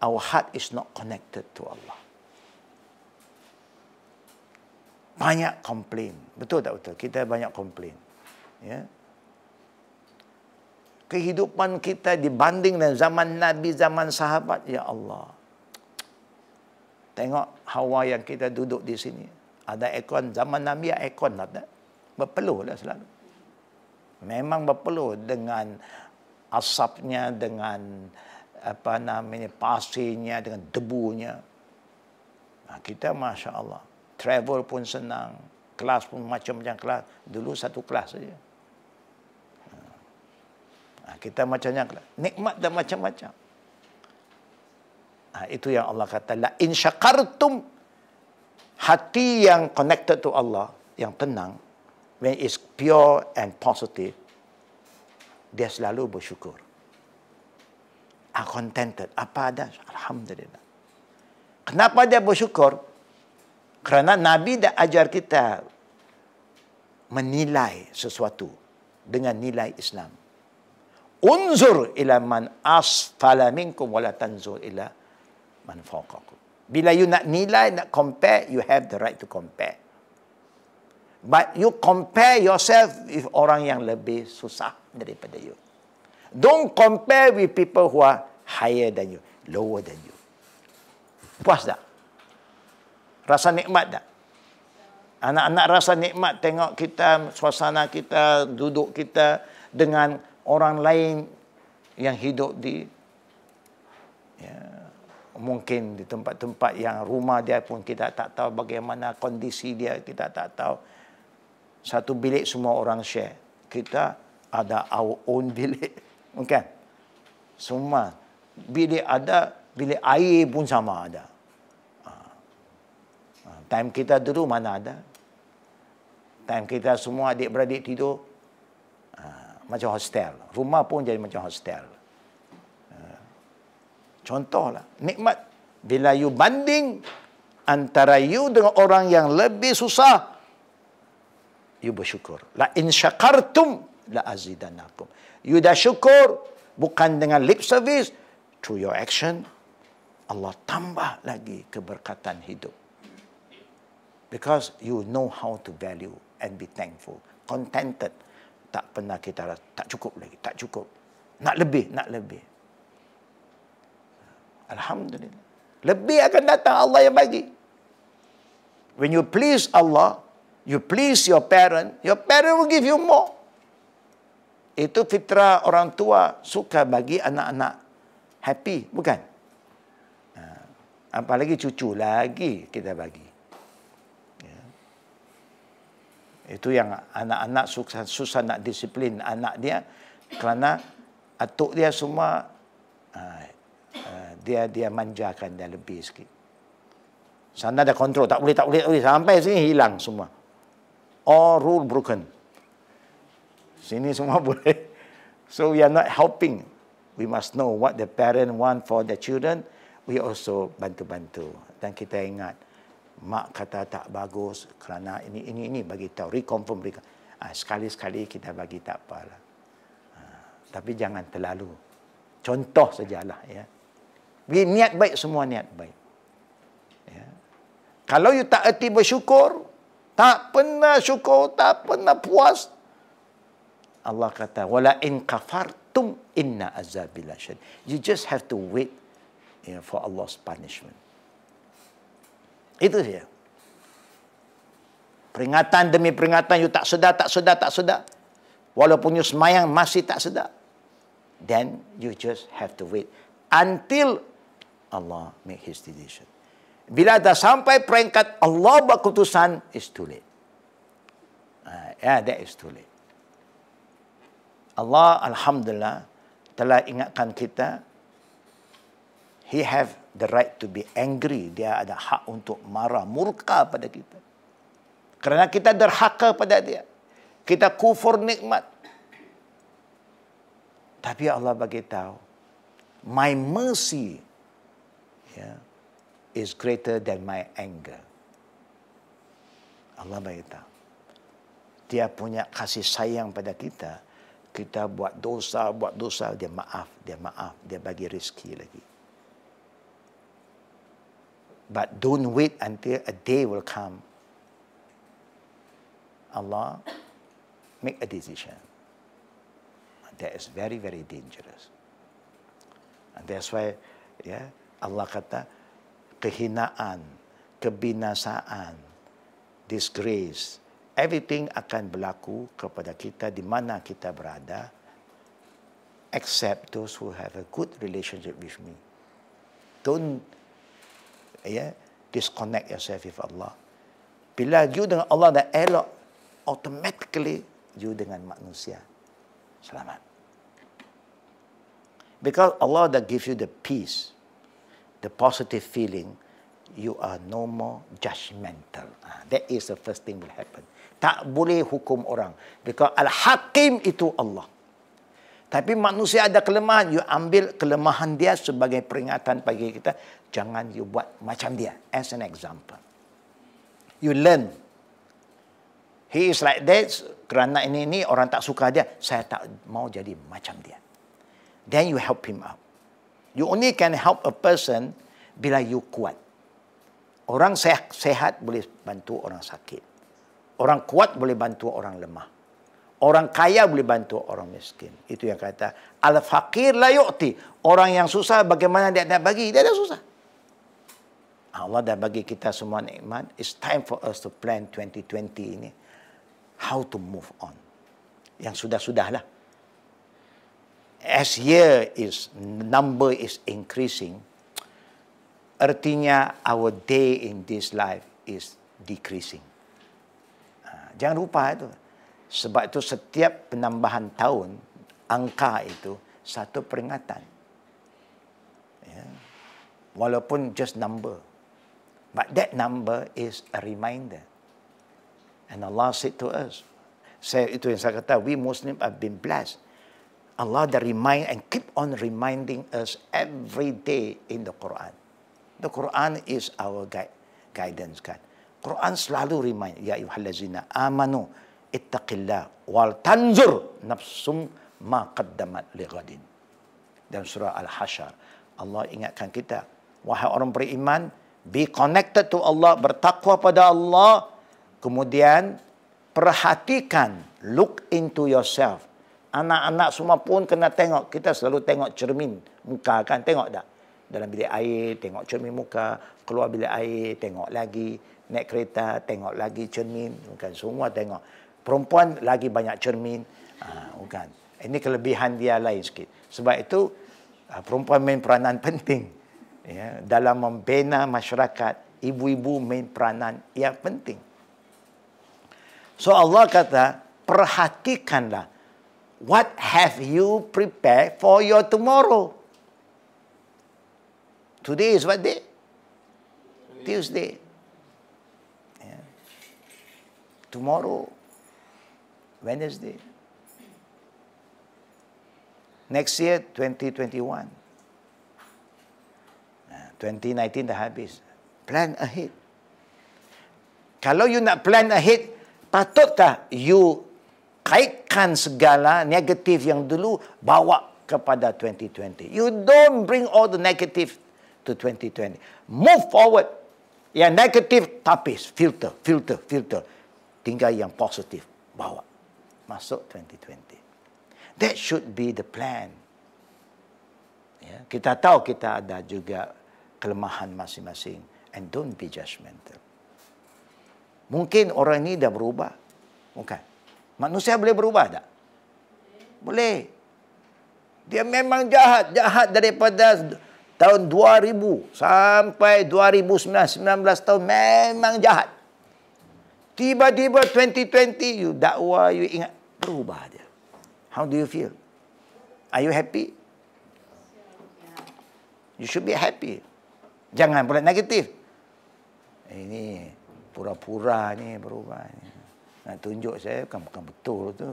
our heart is not connected to Allah. Banyak komplain. Betul tak betul? Kita banyak komplain. Ya. Kehidupan kita dibanding dengan zaman Nabi, zaman sahabat. Ya Allah. Tengok hawa yang kita duduk di sini. Ada ekon, Zaman Nabi ada aircon. Ada berpeluh lah selalu. Memang berpeluh dengan asapnya, dengan apa namanya pasirnya, dengan debunya. Nah, ha, kita masya Allah travel pun senang, kelas pun macam-macam kelas. Dulu satu kelas saja. Nah, ha, ha, kita macamnya kelas. Nikmat dan macam-macam. Nah, itu yang Allah kata la insyaqartum hati yang connected to Allah yang tenang when it's pure and positive, dia selalu bersyukur. I'm contented. Apa ada? Alhamdulillah. Kenapa dia bersyukur? Kerana Nabi dah ajar kita menilai sesuatu dengan nilai Islam. Unzur ila man asfala minkum wala tanzur ila man fawqakum. Bila you nak nilai, nak compare, you have the right to compare. But you compare yourself with orang yang lebih susah daripada you. Don't compare with people who are higher than you, lower than you. Puas tak? Rasa nikmat tak? Anak-anak rasa nikmat tengok kita, suasana kita, duduk kita dengan orang lain yang hidup di ya, mungkin di tempat-tempat yang rumah dia pun kita tak tahu bagaimana kondisi dia kita tak tahu satu bilik semua orang share. Kita ada our own bilik. Bukan? Semua. Bilik ada, bilik air pun sama ada. Ah. Ah, time kita dulu mana ada? Time kita semua adik-beradik tidur. Ah, macam hostel. Rumah pun jadi macam hostel. Contoh lah, nikmat. Bila you banding antara you dengan orang yang lebih susah, you bersyukur. La in syakartum la azidannakum. You dah syukur bukan dengan lip service through your action Allah tambah lagi keberkatan hidup. Because you know how to value and be thankful. Contented. Tak pernah kita tak cukup lagi, tak cukup. Nak lebih, nak lebih. Alhamdulillah. Lebih akan datang Allah yang bagi. When you please Allah, you please your parent, your parent will give you more. Itu fitrah orang tua suka bagi anak-anak happy, bukan? Ha, apalagi cucu lagi kita bagi. Ya. Itu yang anak-anak susah, susah nak disiplin anak dia kerana atuk dia semua ha, ha, dia dia manjakan dia lebih sikit. Sana ada kontrol, tak boleh, tak boleh, tak boleh. Sampai sini hilang semua all rule broken. Sini semua boleh. So we are not helping. We must know what the parent want for the children. We also bantu-bantu. Dan kita ingat, mak kata tak bagus kerana ini, ini, ini bagi tahu. Reconfirm, reconfirm. Ha, sekali-sekali kita bagi tak apa lah. Ah, tapi jangan terlalu. Contoh sajalah. Ya. We niat baik, semua niat baik. Ya. Kalau you tak erti bersyukur, tak pernah syukur, tak pernah puas. Allah kata, wala in kafartum inna azabilashad. You just have to wait you know, for Allah's punishment. Itu dia. Peringatan demi peringatan, you tak sedar, tak sedar, tak sedar. Walaupun you semayang, masih tak sedar. Then you just have to wait until Allah make his decision bila dah sampai peringkat Allah berkutusan, it's too late. Uh, ha, yeah, that is too late. Allah Alhamdulillah telah ingatkan kita, He have the right to be angry. Dia ada hak untuk marah, murka pada kita. Kerana kita derhaka pada dia. Kita kufur nikmat. Tapi Allah bagi tahu, My mercy, ya, yeah, is greater than my anger. Allah beritahu. Dia punya kasih sayang pada kita. Kita buat dosa, buat dosa, dia maaf, dia maaf. Dia bagi rezeki lagi. But don't wait until a day will come. Allah, make a decision. That is very, very dangerous. And that's why yeah, Allah kata, kehinaan, kebinasaan, disgrace, everything akan berlaku kepada kita di mana kita berada, except those who have a good relationship with me. Don't yeah, disconnect yourself with Allah. Bila you dengan Allah dah elok, automatically you dengan manusia. Selamat. Because Allah dah give you the peace the positive feeling, you are no more judgmental. Ah, that is the first thing will happen. Tak boleh hukum orang. Because Al-Hakim itu Allah. Tapi manusia ada kelemahan. You ambil kelemahan dia sebagai peringatan bagi kita. Jangan you buat macam dia. As an example. You learn. He is like that. Kerana ini, ini orang tak suka dia. Saya tak mau jadi macam dia. Then you help him out. You only can help a person bila you kuat. Orang sehat sehat boleh bantu orang sakit. Orang kuat boleh bantu orang lemah. Orang kaya boleh bantu orang miskin. Itu yang kata al fakir la yu'ti. Orang yang susah bagaimana dia nak bagi? Dia dah susah. Allah dah bagi kita semua nikmat. It's time for us to plan 2020 ini. How to move on. Yang sudah-sudahlah as year is number is increasing, artinya our day in this life is decreasing. Ah, jangan lupa itu. Sebab itu setiap penambahan tahun, angka itu satu peringatan. Ya. Walaupun just number. But that number is a reminder. And Allah said to us, saya, itu yang saya kata, we Muslim have been blessed. Allah that remind and keep on reminding us every day in the Quran. The Quran is our guide, guidance kan. Quran selalu remind ya halazina amanu ittaqillah wal tanzur nafsum ma qaddamat lighadin. Dan surah al Hashr. Allah ingatkan kita. Wahai orang beriman. Be connected to Allah. Bertakwa pada Allah. Kemudian. Perhatikan. Look into yourself anak-anak semua pun kena tengok. Kita selalu tengok cermin muka kan. Tengok tak? Dalam bilik air, tengok cermin muka. Keluar bilik air, tengok lagi. Naik kereta, tengok lagi cermin. Bukan semua tengok. Perempuan lagi banyak cermin. Ha, bukan. Ini kelebihan dia lain sikit. Sebab itu, ah, perempuan main peranan penting. Ya, dalam membina masyarakat, ibu-ibu main peranan yang penting. So Allah kata, perhatikanlah. What have you prepared for your tomorrow? Today is what day? Tuesday. Yeah. Tomorrow, Wednesday. Next year, 2021. 2019 dah habis. Plan ahead. Kalau you nak plan ahead, patutkah you kaitkan segala negatif yang dulu bawa kepada 2020. You don't bring all the negative to 2020. Move forward. Yang negatif tapis, filter, filter, filter. Tinggal yang positif bawa masuk 2020. That should be the plan. Ya, kita tahu kita ada juga kelemahan masing-masing and don't be judgmental. Mungkin orang ini dah berubah. Bukan. Manusia boleh berubah tak? Boleh. Dia memang jahat. Jahat daripada tahun 2000 sampai 2019 19 tahun memang jahat. Tiba-tiba 2020, you dakwah, you ingat berubah dia. How do you feel? Are you happy? You should be happy. Jangan pula negatif. Ini pura-pura ni berubah ni. Ha, tunjuk saya, bukan, bukan betul tu.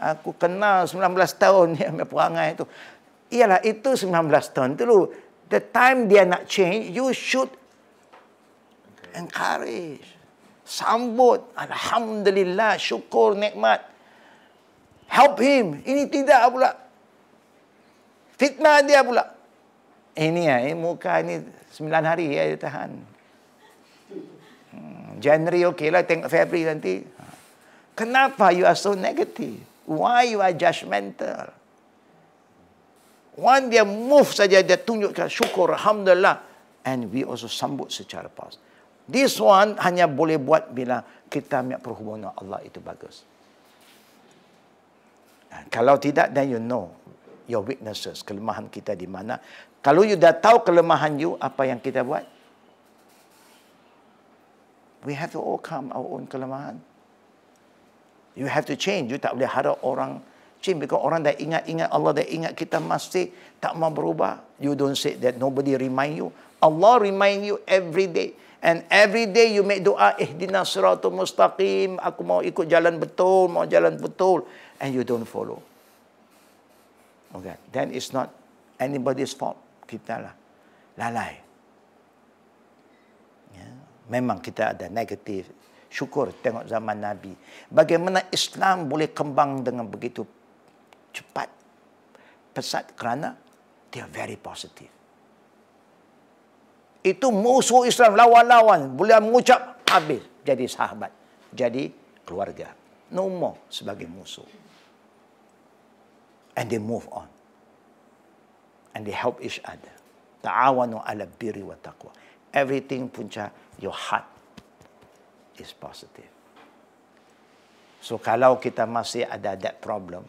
Aku kenal 19 tahun ni ambil perangai tu. Iyalah itu 19 tahun dulu. The time dia nak change, you should encourage. Sambut. Alhamdulillah, syukur, nikmat. Help him. Ini tidak pula. Fitnah dia pula. Ini ya, eh, muka ini 9 hari ya, dia tahan. Hmm, January okey lah, tengok Februari nanti. Kenapa you are so negative? Why you are judgmental? One dia move saja dia tunjukkan syukur alhamdulillah and we also sambut secara pas. This one hanya boleh buat bila kita ambil perhubungan Allah itu bagus. kalau tidak then you know your weaknesses, kelemahan kita di mana. Kalau you dah tahu kelemahan you, apa yang kita buat? We have to overcome our own kelemahan. You have to change. You tak boleh harap orang change. Because orang dah ingat-ingat Allah, dah ingat kita mesti tak mau berubah. You don't say that nobody remind you. Allah remind you every day. And every day you make doa, eh dinasratu mustaqim, aku mau ikut jalan betul, mau jalan betul. And you don't follow. Okay. Then it's not anybody's fault. Kita lah. Lalai. Yeah. Memang kita ada negative syukur tengok zaman Nabi. Bagaimana Islam boleh kembang dengan begitu cepat, pesat kerana dia very positive. Itu musuh Islam lawan-lawan boleh mengucap habis jadi sahabat, jadi keluarga. No more sebagai musuh. And they move on. And they help each other. Ta'awanu ala biri wa taqwa. Everything punca your heart is positive. So kalau kita masih ada that problem,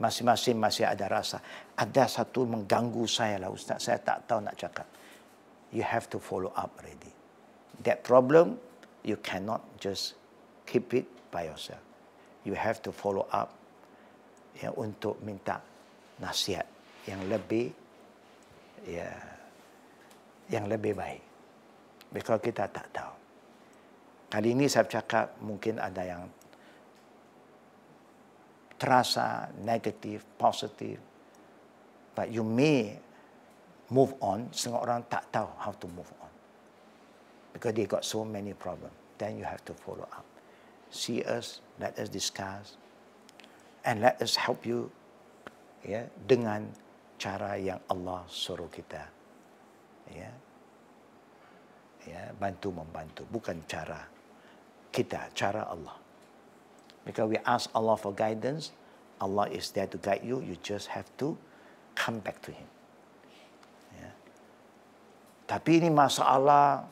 masing-masing masih ada rasa, ada satu mengganggu saya lah Ustaz, saya tak tahu nak cakap. You have to follow up already. That problem, you cannot just keep it by yourself. You have to follow up ya, untuk minta nasihat yang lebih ya, yang lebih baik. Because kita tak tahu. Kali ini saya cakap mungkin ada yang terasa negatif, positif. But you may move on. Setengah orang tak tahu how to move on. Because they got so many problem. Then you have to follow up. See us, let us discuss. And let us help you yeah, dengan cara yang Allah suruh kita. Ya. Yeah. Ya, bantu membantu bukan cara kita, cara Allah. Because we ask Allah for guidance, Allah is there to guide you. You just have to come back to Him. Yeah. Tapi ini masalah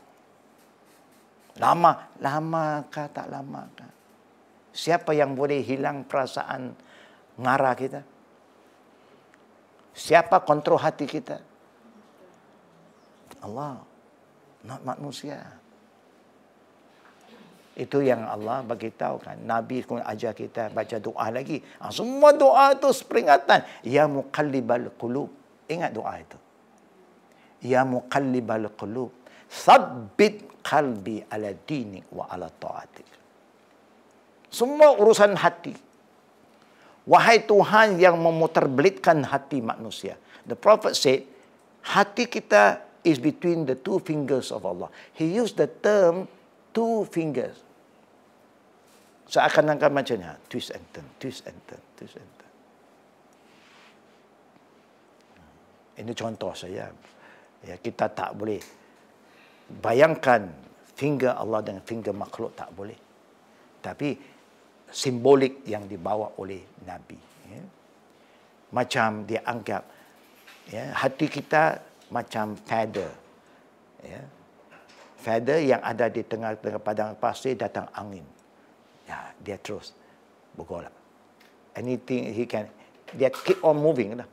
lama, lama kah tak lama kah? Siapa yang boleh hilang perasaan ngara kita? Siapa kontrol hati kita? Allah, not manusia. Itu yang Allah beritahu kan. Nabi pun ajar kita baca doa lagi. Ha, semua doa itu peringatan. Ya muqallibal qulub. Ingat doa itu. Ya muqallibal qulub. Sabbit qalbi ala dini wa ala ta'atik. Semua urusan hati. Wahai Tuhan yang memutarbelitkan hati manusia. The prophet said, hati kita is between the two fingers of Allah. He used the term two fingers. Seakan-akan macamnya, ha, twist and turn, twist and turn, twist and turn. Ini contoh saya. Ya, kita tak boleh bayangkan finger Allah dengan finger makhluk tak boleh. Tapi simbolik yang dibawa oleh Nabi. Ya. Macam dia anggap ya, hati kita macam feather. Ya. Feather yang ada di tengah-tengah padang pasir datang angin. Ya, dia terus bergolak. Anything he can, dia keep on moving lah.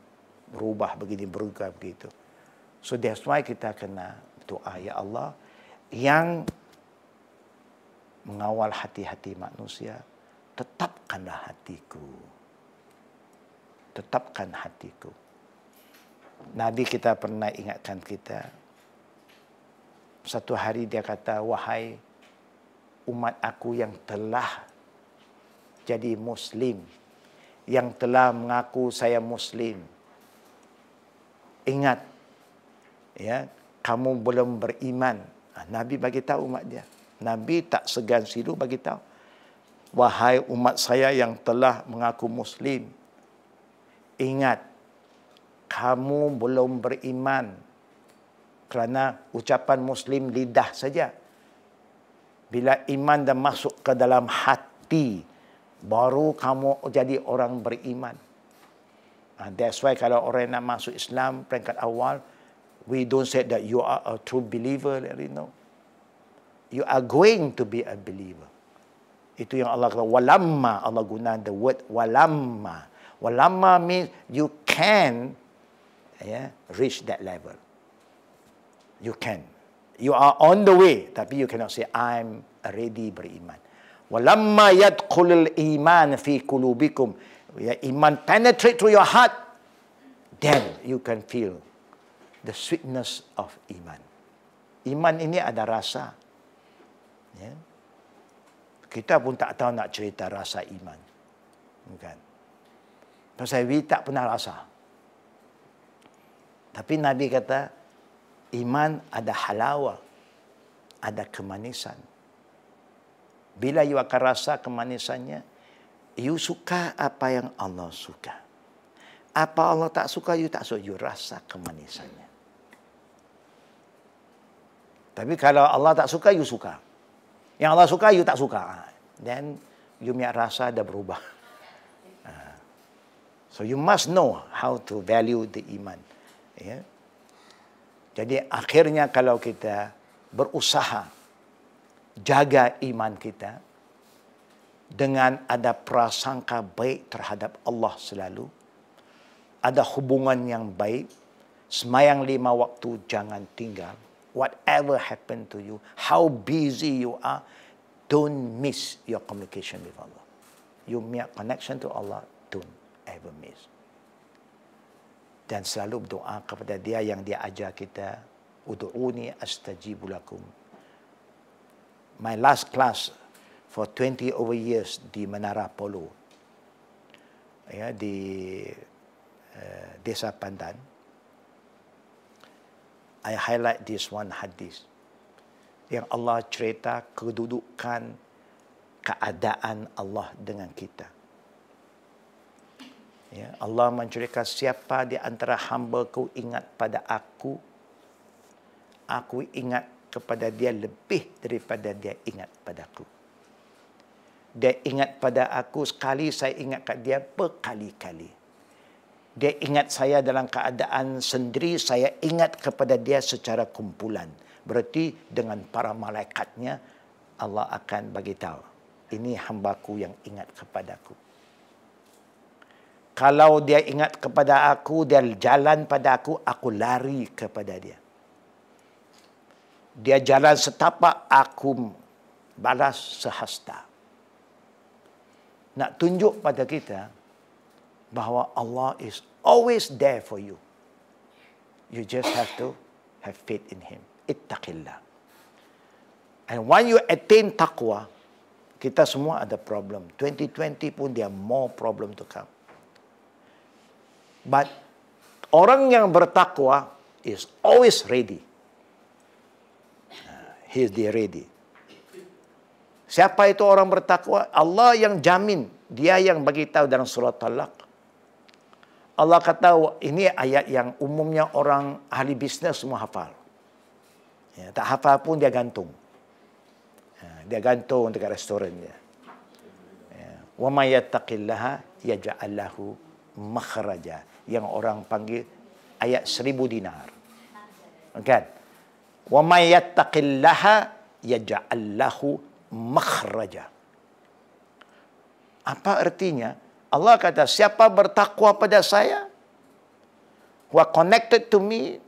Berubah begini, berubah begitu. So that's why kita kena doa, Ya Allah, yang mengawal hati-hati manusia, tetapkanlah hatiku. Tetapkan hatiku. Nabi kita pernah ingatkan kita, satu hari dia kata, wahai, umat aku yang telah jadi muslim yang telah mengaku saya muslim ingat ya kamu belum beriman ha, nabi bagi tahu umat dia nabi tak segan silu bagi tahu wahai umat saya yang telah mengaku muslim ingat kamu belum beriman kerana ucapan muslim lidah saja bila iman dah masuk ke dalam hati baru kamu jadi orang beriman ah, that's why kalau orang nak masuk Islam peringkat awal we don't say that you are a true believer you know you are going to be a believer itu yang Allah kata walamma Allah guna the word walamma walamma means you can yeah reach that level you can you are on the way tapi you cannot say I'm already beriman. Walamma yadkhulul iman fi qulubikum ya iman penetrate through your heart then you can feel the sweetness of iman. Iman ini ada rasa. Ya. Kita pun tak tahu nak cerita rasa iman. Bukan. Pasal kita tak pernah rasa. Tapi Nabi kata, Iman ada halawa, ada kemanisan. Bila you akan rasa kemanisannya, you suka apa yang Allah suka. Apa Allah tak suka, you tak suka, you rasa kemanisannya. Tapi kalau Allah tak suka, you suka. Yang Allah suka, you tak suka. Ah, then you punya rasa ada berubah. Ah. So you must know how to value the iman. Yeah. Jadi akhirnya kalau kita berusaha jaga iman kita dengan ada prasangka baik terhadap Allah selalu, ada hubungan yang baik, semayang lima waktu jangan tinggal. Whatever happen to you, how busy you are, don't miss your communication with Allah. You make connection to Allah, don't ever miss dan selalu berdoa kepada dia yang dia ajar kita ud'uni astajibu lakum my last class for 20 over years di Menara Polo ya di uh, Desa Pandan I highlight this one hadis yang Allah cerita kedudukan keadaan Allah dengan kita Ya, Allah menceritakan siapa di antara hamba ku ingat pada aku. Aku ingat kepada dia lebih daripada dia ingat pada aku. Dia ingat pada aku sekali saya ingat kat dia berkali-kali. Dia ingat saya dalam keadaan sendiri, saya ingat kepada dia secara kumpulan. Berarti dengan para malaikatnya Allah akan bagi tahu ini hambaku yang ingat kepadaku. aku. Kalau dia ingat kepada aku, dia jalan pada aku, aku lari kepada dia. Dia jalan setapak, aku balas sehasta. Nak tunjuk pada kita bahawa Allah is always there for you. You just have to have faith in him. Ittaqillah. And when you attain taqwa, kita semua ada problem. 2020 pun dia more problem to come. But orang yang bertakwa is always ready. Uh, ah, he's the ready. Siapa itu orang bertakwa? Allah yang jamin. Dia yang bagi tahu dalam surat talak. Allah kata ini ayat yang umumnya orang ahli bisnes semua hafal. Ya, tak hafal pun dia gantung. Ya, dia gantung untuk restorannya. Ya. وَمَا يَتَّقِ اللَّهَ يَجْعَلَّهُ yang orang panggil ayat seribu dinar. Kan? Wa may yattaqillaha yaj'al lahu makhraja. Apa artinya? Allah kata siapa bertakwa pada saya who are connected to me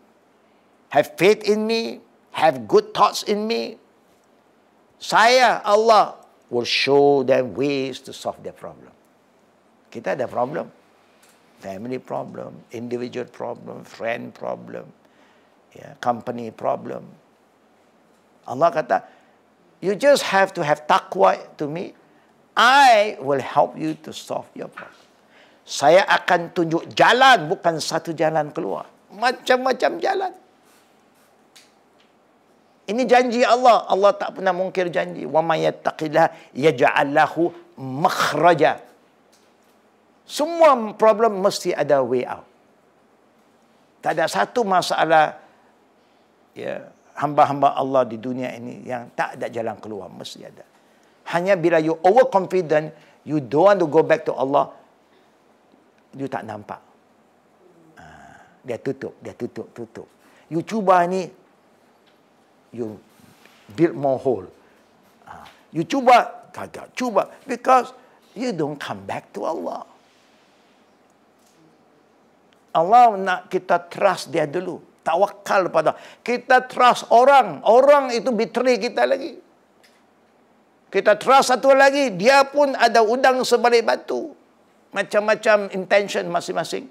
have faith in me have good thoughts in me saya Allah will show them ways to solve their problem. Kita ada problem family problem, individual problem, friend problem, yeah, company problem. Allah kata, you just have to have taqwa to me. I will help you to solve your problem. Saya akan tunjuk jalan, bukan satu jalan keluar. Macam-macam jalan. Ini janji Allah. Allah tak pernah mungkir janji. وَمَا يَتَّقِلَهَ يَجَعَلَّهُ مَخْرَجًا semua problem mesti ada way out. Tak ada satu masalah ya hamba-hamba Allah di dunia ini yang tak ada jalan keluar mesti ada. Hanya bila you overconfident, you don't want to go back to Allah, you tak nampak. Ah, dia tutup, dia tutup, tutup. You cuba ni, you build more hole. Ah, you cuba, gagal. Cuba, because you don't come back to Allah. Allah nak kita trust dia dulu. Tawakal pada kita trust orang. Orang itu bitri kita lagi. Kita trust satu lagi. Dia pun ada udang sebalik batu. Macam-macam intention masing-masing.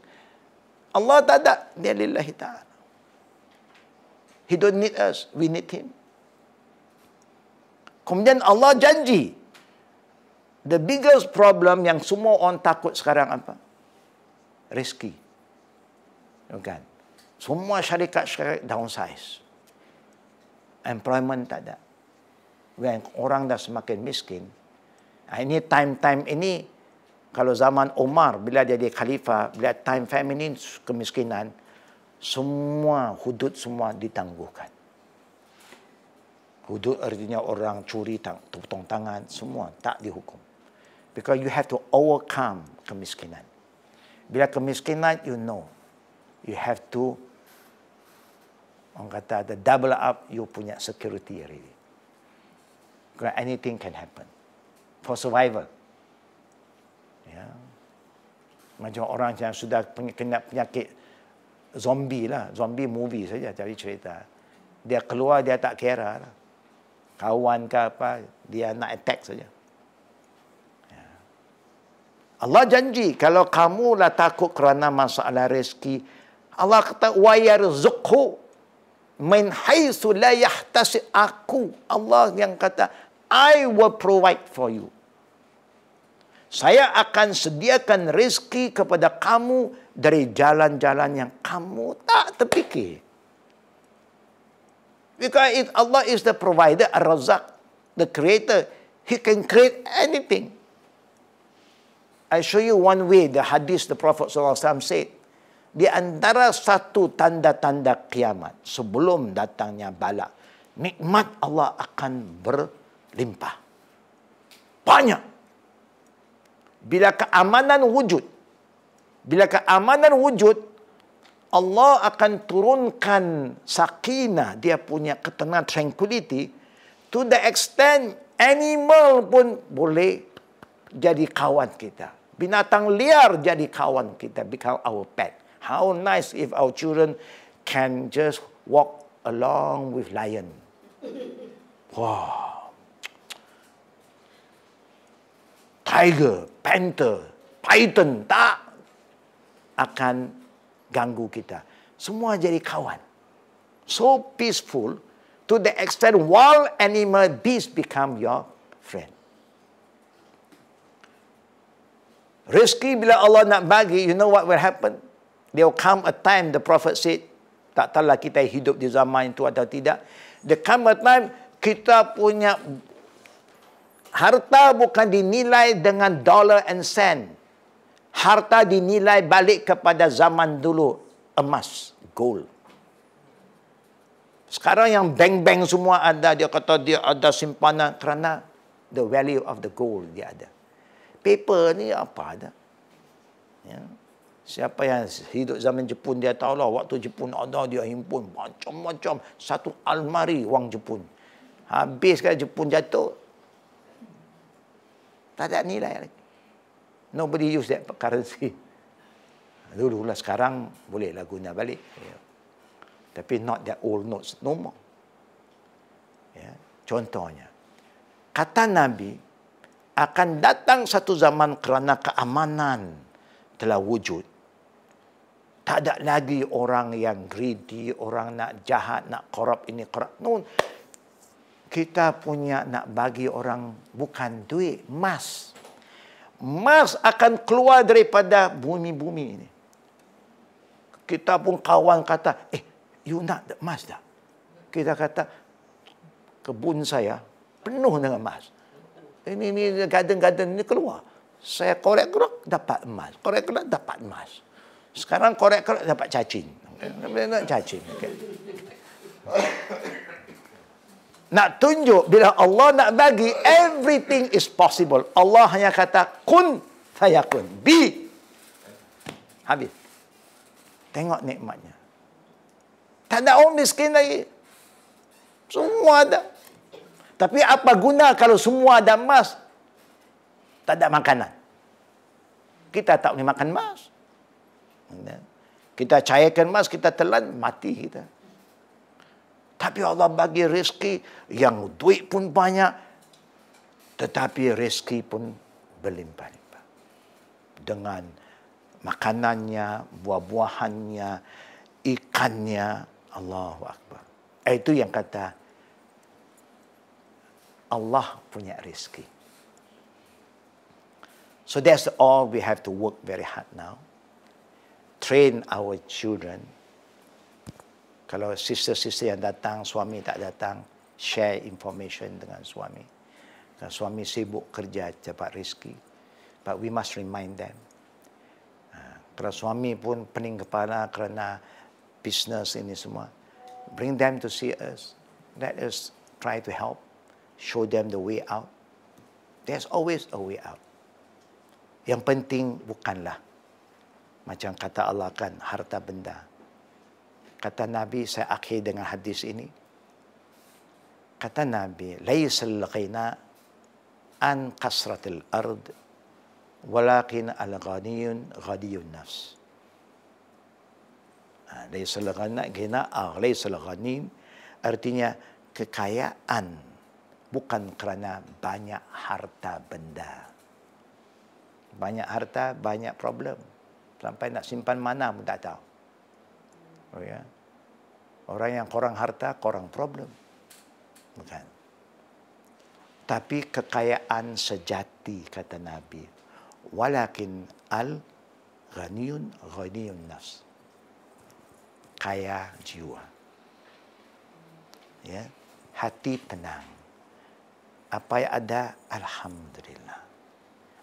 Allah tak ada. Dia lillahi ta'ala. He don't need us. We need him. Kemudian Allah janji. The biggest problem yang semua orang takut sekarang apa? Rizki. Rizki kan semua syarikat sekarang downsize employment tak ada when kan? orang dah semakin miskin ah, ini time-time ini kalau zaman Omar bila jadi khalifah bila time feminine kemiskinan semua hudud semua ditangguhkan Hudud artinya orang curi tang, tepung tangan, semua tak dihukum. Because you have to overcome kemiskinan. Bila kemiskinan, you know, you have to orang kata ada double up you punya security already. Because anything can happen for survival. Ya. Macam orang yang sudah kena penyakit zombie lah, zombie movie saja cari cerita. Dia keluar dia tak kira lah. Kawan ke apa, dia nak attack saja. Ya. Allah janji kalau kamu lah takut kerana masalah rezeki, Allah kata wa wayarzuqhu min haitsu la yahtasi aku. Allah yang kata I will provide for you. Saya akan sediakan rezeki kepada kamu dari jalan-jalan yang kamu tak terfikir. Because Allah is the provider, Ar-Razak, the creator. He can create anything. I show you one way, the hadith the Prophet SAW said di antara satu tanda-tanda kiamat sebelum datangnya bala nikmat Allah akan berlimpah banyak bila keamanan wujud bila keamanan wujud Allah akan turunkan sakinah dia punya ketenangan tranquility to the extent animal pun boleh jadi kawan kita binatang liar jadi kawan kita become our pet How nice if our children can just walk along with lion. Wow. Tiger, panther, python tak akan ganggu kita. Semua jadi kawan. So peaceful to the extent wild animal beast become your friend. Rizki bila Allah nak bagi, you know what will happen? There will come a time, the Prophet said, tak tahu lah kita hidup di zaman itu atau tidak. The come a time, kita punya harta bukan dinilai dengan dollar and cent. Harta dinilai balik kepada zaman dulu. Emas, gold. Sekarang yang bank-bank semua ada, dia kata dia ada simpanan kerana the value of the gold dia ada. Paper ni apa ada? Ya. Yeah. Siapa yang hidup zaman Jepun dia tahu lah waktu Jepun ada dia himpun macam-macam satu almari wang Jepun. Habis kan Jepun jatuh tak ada nilai lagi. Nobody use that currency. Dulu lah sekarang boleh lah guna balik. Yeah. Tapi not that old notes no more. Yeah. Contohnya, kata Nabi akan datang satu zaman kerana keamanan telah wujud tak ada lagi orang yang greedy, orang nak jahat, nak korup ini, korup itu. Kita punya nak bagi orang bukan duit, emas. Emas akan keluar daripada bumi-bumi ini. Kita pun kawan kata, eh, you nak emas tak? Kita kata, kebun saya penuh dengan emas. Ini, ini, garden-garden ini keluar. Saya korek-korek dapat emas. Korek-korek dapat emas. korek korek dapat emas sekarang korek korek dapat cacing. Bila nak cacing. Okay. Nak tunjuk bila Allah nak bagi everything is possible. Allah hanya kata kun fayakun. Be. Habis. Tengok nikmatnya. Tak ada orang miskin lagi. Semua ada. Tapi apa guna kalau semua ada emas? Tak ada makanan. Kita tak boleh makan emas. Kita cairkan Mas, kita telan, mati kita. Tapi Allah bagi rezeki yang duit pun banyak. Tetapi rezeki pun berlimpah-limpah. Dengan makanannya, buah-buahannya, ikannya. Allahu Akbar. Eh, itu yang kata Allah punya rezeki. So that's all we have to work very hard now train our children. Kalau sister-sister yang datang, suami tak datang, share information dengan suami. Dan suami sibuk kerja cepat rezeki. But we must remind them. Ha, kalau suami pun pening kepala kerana business ini semua, bring them to see us. Let us try to help. Show them the way out. There's always a way out. Yang penting bukanlah macam kata Allah kan harta benda. Kata Nabi saya akhir dengan hadis ini. Kata Nabi, "Laisal ghina an kasratil ard walakin al ghaniyun ghadiyun nafs." Ha, laisal ghina gina ah laisal ghani artinya kekayaan bukan kerana banyak harta benda. Banyak harta, banyak problem sampai nak simpan mana pun tak tahu. Oh ya. Orang yang kurang harta, kurang problem. Bukan. Tapi kekayaan sejati kata Nabi. Walakin al ghaniyun ghaniyun nafs. Kaya jiwa. Ya, hati tenang. Apa yang ada, alhamdulillah.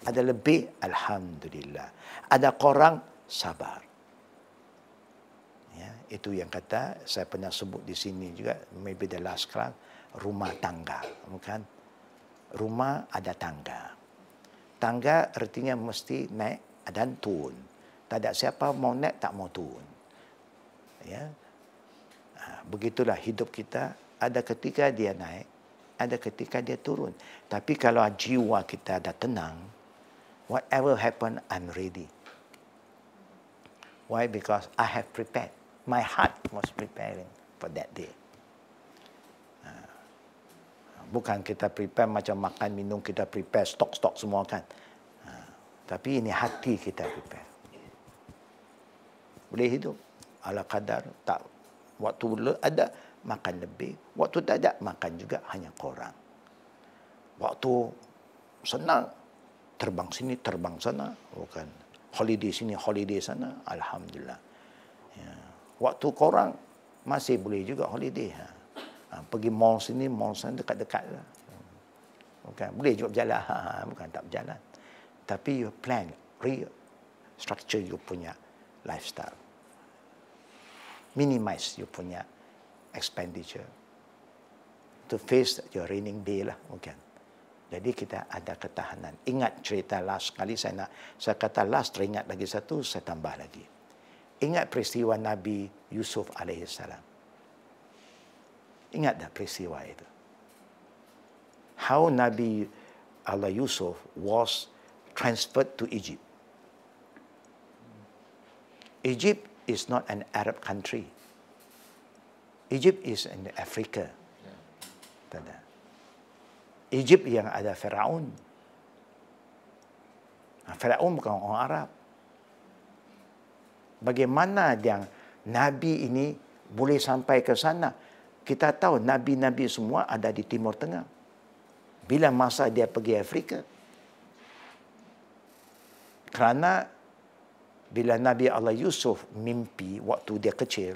Ada lebih, alhamdulillah. Ada kurang, sabar. Ya, itu yang kata saya pernah sebut di sini juga maybe the last class rumah tangga bukan rumah ada tangga tangga artinya mesti naik dan turun tak ada siapa mau naik tak mau turun ya ha, begitulah hidup kita ada ketika dia naik ada ketika dia turun tapi kalau jiwa kita ada tenang whatever happen i'm ready Why? Because I have prepared. My heart was preparing for that day. Ah. Bukan kita prepare macam makan, minum, kita prepare stok-stok semua kan. Ah. Tapi ini hati kita prepare. Boleh hidup. Ala kadar, tak. Waktu ada, makan lebih. Waktu tak ada, makan juga hanya kurang. Waktu senang, terbang sini, terbang sana. Bukan. Oh, holiday sini, holiday sana, alhamdulillah. Ya. Waktu korang masih boleh juga holiday. Ha. Ha. pergi mall sini, mall sana dekat-dekat. Lah. Bukan. Boleh juga berjalan. Ha. ha bukan tak berjalan. Tapi you plan, re structure you punya lifestyle. Minimize you punya expenditure. To face your raining day lah. Bukan. Okay. Jadi kita ada ketahanan. Ingat cerita last kali saya nak saya kata last teringat lagi satu saya tambah lagi. Ingat peristiwa Nabi Yusuf alaihissalam. Ingat tak peristiwa itu? How Nabi Allah Yusuf was transferred to Egypt. Egypt is not an Arab country. Egypt is in Africa. Yeah. Tada. Egypt yang ada Firaun. Firaun bukan orang Arab. Bagaimana yang Nabi ini boleh sampai ke sana? Kita tahu Nabi-Nabi semua ada di Timur Tengah. Bila masa dia pergi Afrika. Kerana bila Nabi Allah Yusuf mimpi waktu dia kecil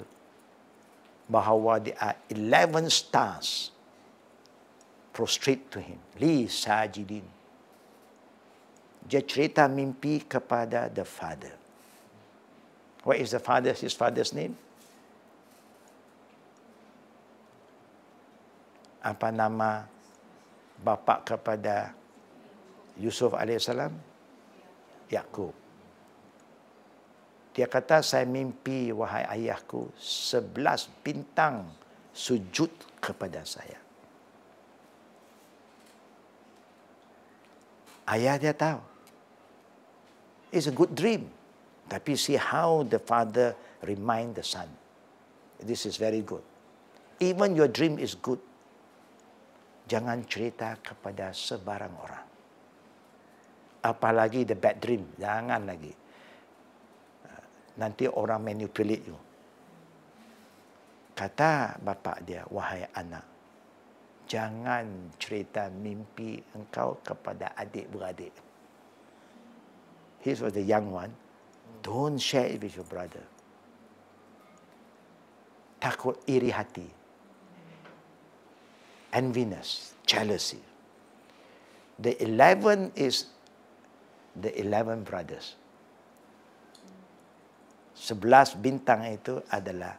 bahawa dia 11 stars prostrate to him. Li sajidin. Dia cerita mimpi kepada the father. What is the father? His father's name? Apa nama bapa kepada Yusuf alaihissalam? Yakub. Dia kata, saya mimpi, wahai ayahku, sebelas bintang sujud kepada saya. ayah dia tahu. It's a good dream. Tapi see how the father remind the son. This is very good. Even your dream is good. Jangan cerita kepada sebarang orang. Apalagi the bad dream. Jangan lagi. Uh, nanti orang manipulate you. Kata bapak dia, wahai anak jangan cerita mimpi engkau kepada adik-beradik. Here's was the young one. Don't share it with your brother. Takut iri hati. Envious, jealousy. The eleven is the eleven brothers. Sebelas bintang itu adalah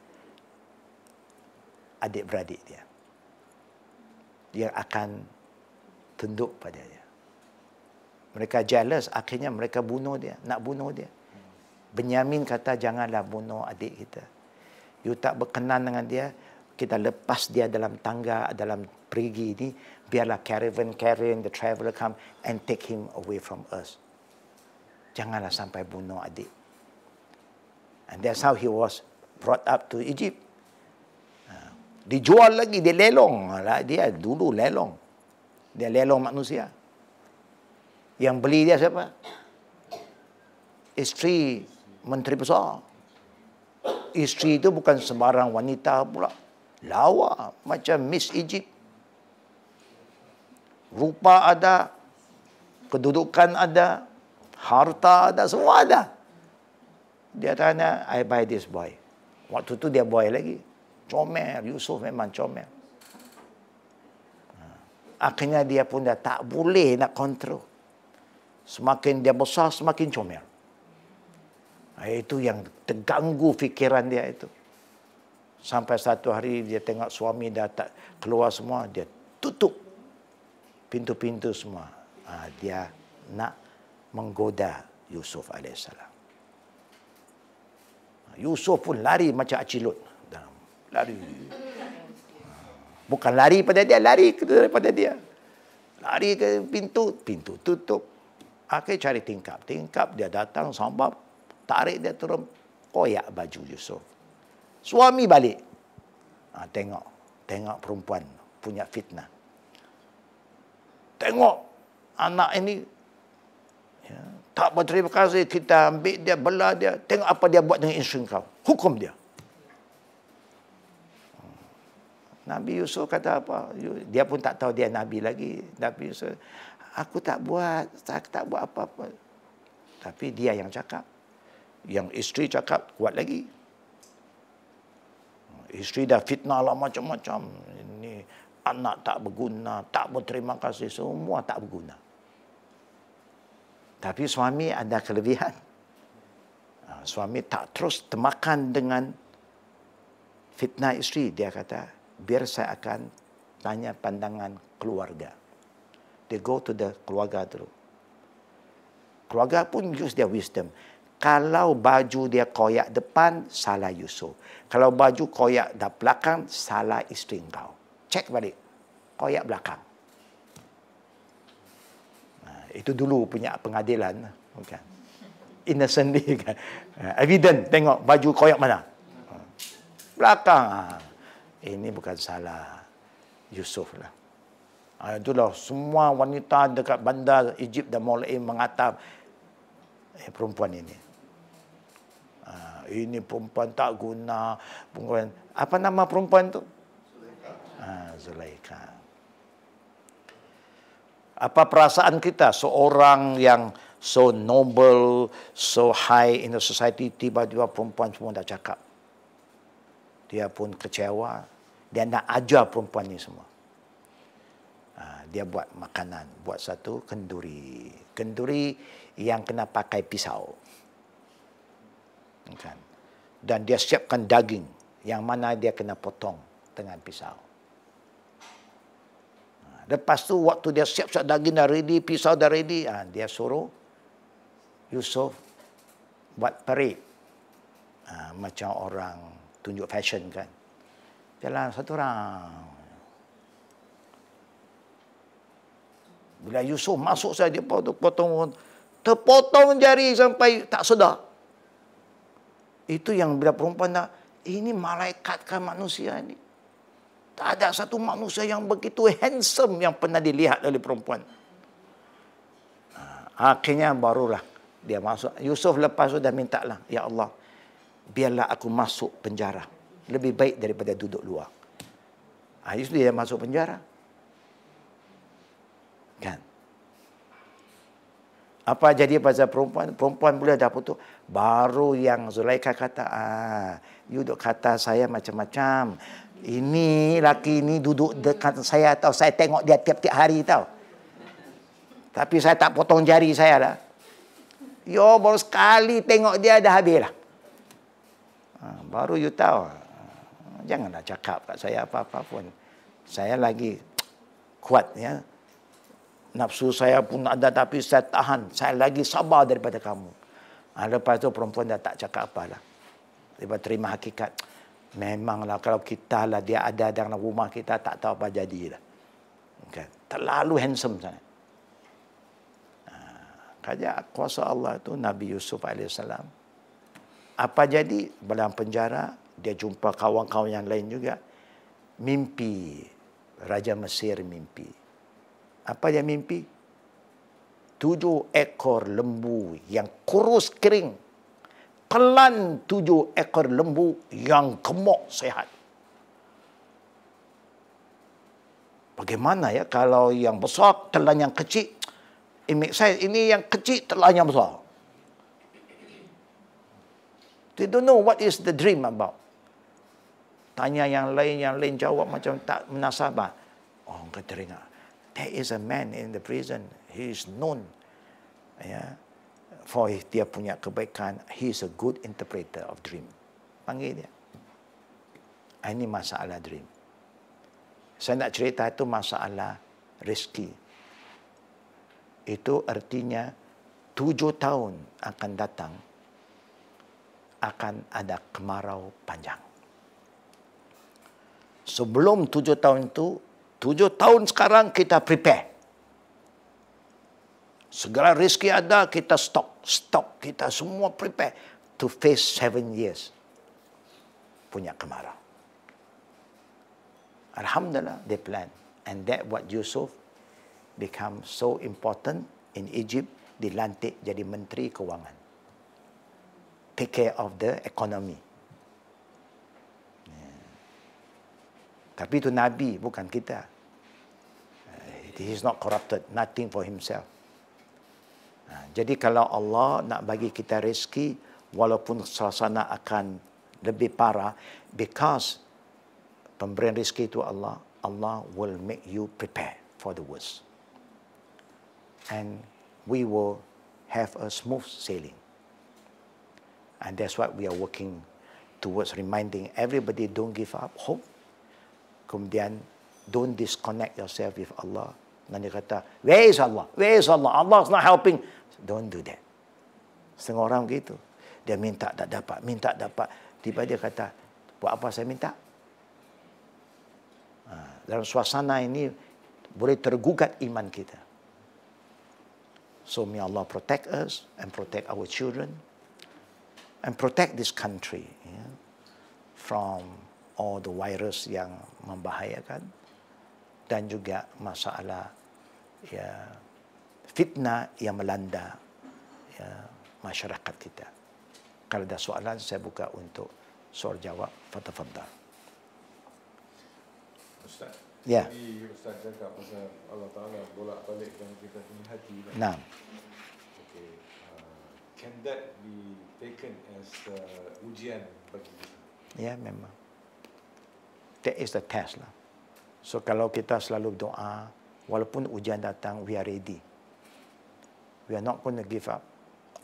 adik-beradik dia yang akan tunduk padanya. Mereka jealous, akhirnya mereka bunuh dia, nak bunuh dia. Benyamin kata, janganlah bunuh adik kita. You tak berkenan dengan dia, kita lepas dia dalam tangga, dalam perigi ini, biarlah caravan, caravan, the traveler come and take him away from us. Janganlah sampai bunuh adik. And that's how he was brought up to Egypt. Dijual lagi, dia lelong. Dia dulu lelong. Dia lelong manusia. Yang beli dia siapa? Isteri Menteri Besar. Isteri itu bukan sembarang wanita pula. Lawa macam Miss Egypt. Rupa ada, kedudukan ada, harta ada, semua ada. Dia tanya, I buy this boy. Waktu tu dia boy lagi comel Yusuf memang comel ha. akhirnya dia pun dah tak boleh nak kontrol semakin dia besar semakin comel ha, itu yang terganggu fikiran dia itu sampai satu hari dia tengok suami dah tak keluar semua dia tutup pintu-pintu semua ha, dia nak menggoda Yusuf alaihissalam Yusuf pun lari macam acilut. Lut lari. Bukan lari pada dia, lari daripada dia. Lari ke pintu, pintu tutup. Akhirnya cari tingkap. Tingkap dia datang, sambab. Tarik dia turun, koyak baju Yusuf. Suami balik. Ha, tengok. Tengok perempuan punya fitnah. Tengok anak ini. Ya, tak berterima kasih. Kita ambil dia, belah dia. Tengok apa dia buat dengan isteri kau. Hukum dia. Nabi Yusuf kata apa? Dia pun tak tahu dia Nabi lagi. Nabi Yusuf, aku tak buat, tak, tak buat apa-apa. Tapi dia yang cakap. Yang isteri cakap, kuat lagi. Isteri dah fitnah lah macam-macam. Ini anak tak berguna, tak berterima kasih, semua tak berguna. Tapi suami ada kelebihan. Ha, suami tak terus termakan dengan fitnah isteri. Dia kata, biar saya akan tanya pandangan keluarga. They go to the keluarga dulu. Keluarga pun use their wisdom. Kalau baju dia koyak depan, salah Yusuf. Kalau baju koyak dah belakang, salah isteri kau. Check balik. Koyak belakang. Nah, itu dulu punya pengadilan. Bukan. Innocently kan. Evident. Tengok baju koyak mana. Belakang. Ah. Eh, ini bukan salah Yusuf lah. Ah, itulah semua wanita dekat bandar Egypt dan mulai mengatap eh, perempuan ini. Ah, ini perempuan tak guna. Perempuan, apa nama perempuan tu? Ha, ah, Zulaika. Apa perasaan kita seorang yang so noble, so high in the society, tiba-tiba perempuan semua dah cakap dia pun kecewa dia nak ajar perempuan ini semua ah, dia buat makanan buat satu kenduri kenduri yang kena pakai pisau kan? dan dia siapkan daging yang mana dia kena potong dengan pisau ah, lepas tu waktu dia siap-siap daging dah ready pisau dah ready ah, dia suruh Yusuf buat perit macam orang tunjuk fashion kan. Jalan satu orang. Bila Yusuf masuk saja dia potong, potong terpotong jari sampai tak sedar. Itu yang bila perempuan nak, ini malaikat kan manusia ini. Tak ada satu manusia yang begitu handsome yang pernah dilihat oleh perempuan. Ha, akhirnya barulah dia masuk. Yusuf lepas sudah dah minta lah, Ya Allah, biarlah aku masuk penjara. Lebih baik daripada duduk luar. Ha, itu dia masuk penjara. Kan? Apa jadi pada perempuan? Perempuan pula dah putus. Baru yang Zulaika kata, ah, you duduk kata saya macam-macam. Ini laki ini duduk dekat saya atau Saya tengok dia tiap-tiap hari tau. Tapi saya tak potong jari saya lah. Yo, baru sekali tengok dia dah habis lah. Ha, baru you tahu. Janganlah cakap kat saya apa-apa pun. Saya lagi kuat ya. Nafsu saya pun ada tapi saya tahan. Saya lagi sabar daripada kamu. Ha, lepas tu perempuan dah tak cakap apa lah. Dia terima hakikat. Memanglah kalau kita lah dia ada dalam rumah kita tak tahu apa jadi lah. Okay. Terlalu handsome sangat. Ha, kuasa Allah itu Nabi Yusuf AS apa jadi dalam penjara dia jumpa kawan-kawan yang lain juga mimpi raja Mesir mimpi apa dia mimpi tujuh ekor lembu yang kurus kering telan tujuh ekor lembu yang gemuk sehat bagaimana ya kalau yang besar telan yang kecil imik saya ini yang kecil telan yang besar They don't know what is the dream about. Tanya yang lain, yang lain jawab macam tak menasabah. Oh, engkau teringat. There is a man in the prison. He is known yeah, for dia punya kebaikan. He is a good interpreter of dream. Panggil dia. Ini masalah dream. Saya nak cerita itu masalah rezeki. Itu artinya tujuh tahun akan datang akan ada kemarau panjang. Sebelum tujuh tahun itu, tujuh tahun sekarang kita prepare. Segala rezeki ada, kita stok. Stok kita semua prepare to face seven years punya kemarau. Alhamdulillah, they plan. And that what Yusuf become so important in Egypt, dilantik jadi Menteri Kewangan take care of the economy. Ya. Tapi itu Nabi, bukan kita. Eh, he is not corrupted, nothing for himself. Ha, jadi kalau Allah nak bagi kita rezeki, walaupun suasana akan lebih parah, because pemberian rezeki itu Allah, Allah will make you prepare for the worst. And we will have a smooth sailing. And that's what we are working towards reminding everybody don't give up hope. Kemudian don't disconnect yourself with Allah. Nanti kata, where is Allah? Where is Allah? Allah is not helping. Don't do that. Setengah orang begitu. Dia minta tak dapat, minta dapat. Tiba dia kata, buat apa saya minta? Ha, dalam suasana ini boleh tergugat iman kita. So may Allah protect us and protect our children and protect this country yeah, from all the virus yang membahayakan dan juga masalah ya, fitnah yang melanda ya, masyarakat kita. Kalau ada soalan, saya buka untuk soal jawab. Fata Fata. Ustaz, ya. Jadi Ustaz cakap pasal Allah Ta'ala bolak balikkan kita punya hati. Nah can that be taken as uh, ujian bagi kita? Ya, memang. That is the test lah. So kalau kita selalu doa, walaupun ujian datang, we are ready. We are not going to give up.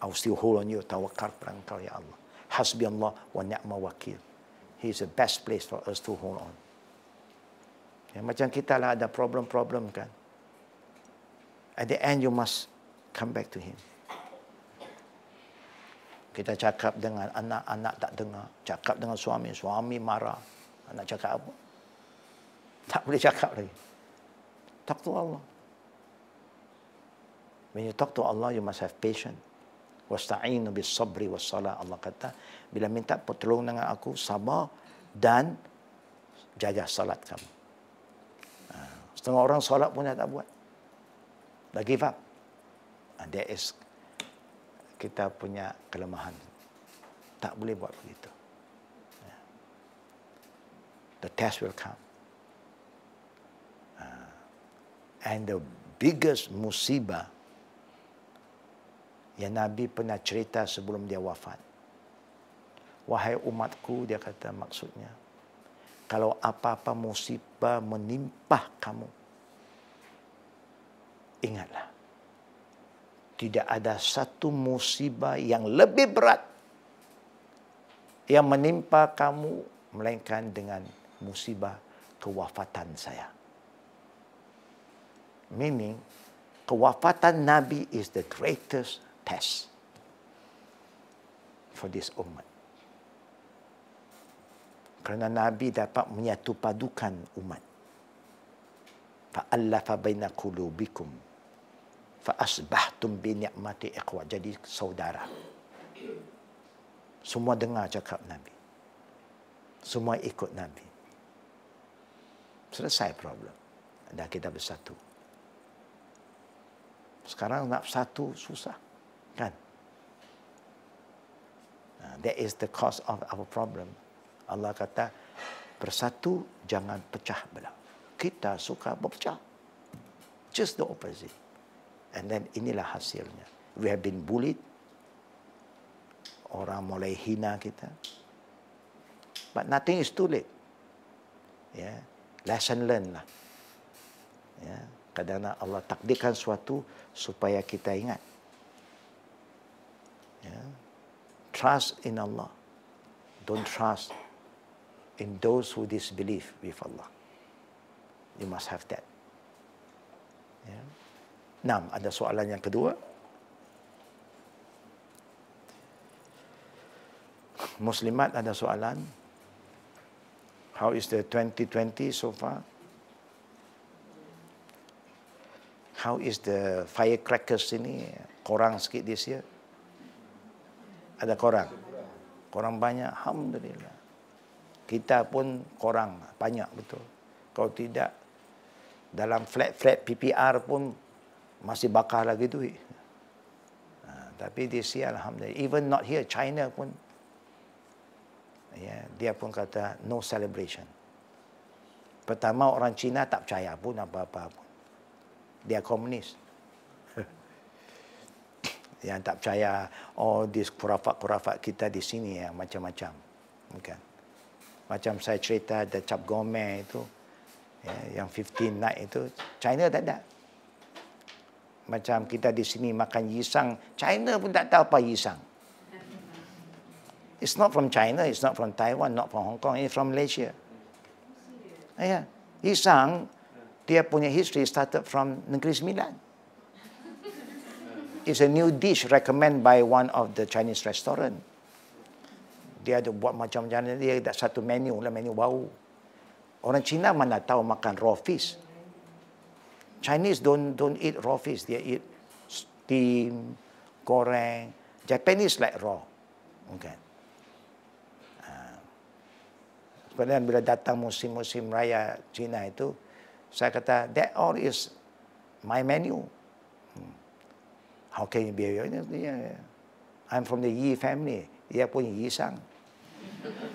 I will still hold on you, tawakkal pada ya Allah. Hasbi Allah wa ni'ma wakil. He is the best place for us to hold on. Ya, macam kita lah ada problem-problem kan. At the end you must come back to him. Kita cakap dengan anak-anak tak dengar. Cakap dengan suami. Suami marah. Anak cakap apa? Tak boleh cakap lagi. Talk to Allah. When you talk to Allah, you must have patience. Wasta'inu bis sabri was salah. Allah kata, bila minta pertolongan dengan aku, sabar dan jaga salat kamu. Ah, setengah orang salat pun tak buat. Dah give up. And ah, there is kita punya kelemahan. Tak boleh buat begitu. Ya. The test will come. Ah. and the biggest musibah yang Nabi pernah cerita sebelum dia wafat. Wahai umatku, dia kata maksudnya. Kalau apa-apa musibah menimpa kamu. Ingatlah tidak ada satu musibah yang lebih berat yang menimpa kamu melainkan dengan musibah kewafatan saya. Meaning, kewafatan Nabi is the greatest test for this umat. Kerana Nabi dapat menyatupadukan umat. Fa'allafa baina qulubikum fa asbahtum bi ni'mati ikhwa jadi saudara semua dengar cakap nabi semua ikut nabi selesai problem dan kita bersatu sekarang nak satu susah kan that is the cause of our problem Allah kata bersatu jangan pecah belah kita suka berpecah just the opposite And then inilah hasilnya. We have been bullied. Orang mulai hina kita. But nothing is too late. Yeah. Lesson learned lah. Yeah. Kadang kadang Allah takdirkan suatu supaya kita ingat. Yeah. Trust in Allah. Don't trust in those who disbelieve with Allah. You must have that. Yeah. Enam, ada soalan yang kedua. Muslimat ada soalan. How is the 2020 so far? How is the firecrackers ini? Korang sikit this year? Ada korang? Korang banyak? Alhamdulillah. Kita pun korang banyak betul. Kalau tidak, dalam flat-flat PPR pun masih bakar lagi duit. Ha, tapi di sini alhamdulillah. Even not here China pun ya, dia pun kata no celebration. Pertama orang Cina tak percaya pun apa-apa pun. Dia komunis. yang tak percaya oh this kurafat-kurafat kita di sini ya macam-macam. Bukan. Macam saya cerita ada Cap Gome itu ya, yang 15 night itu China tak ada. Macam kita di sini makan yisang, China pun tak tahu apa yisang. It's not from China, it's not from Taiwan, not from Hong Kong, it's from Malaysia. Oh, ah, yeah. Yisang, dia punya history started from Negeri Sembilan. It's a new dish recommended by one of the Chinese restaurant. Dia ada buat macam-macam, dia ada satu menu, lah menu bau. Orang Cina mana tahu makan raw fish. Chinese don't don't eat raw fish. They eat steam, goreng. Japanese like raw. Okay. Ah. Kemudian bila datang musim-musim raya Cina itu, saya kata that all is my menu. Hmm. How can you be here? I'm from the Yi family. Dia pun Yi Sang.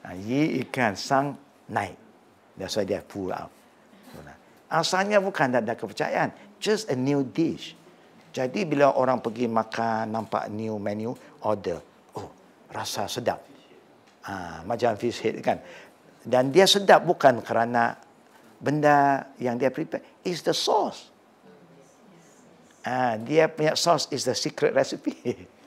Ah, Yi ikan, Sang naik. That's why they pull up. Asalnya bukan ada kepercayaan. Just a new dish. Jadi bila orang pergi makan, nampak new menu, order. Oh, rasa sedap. Ah, macam fish head kan. Dan dia sedap bukan kerana benda yang dia prepare. It's the sauce. Ah, dia punya sauce is the secret recipe.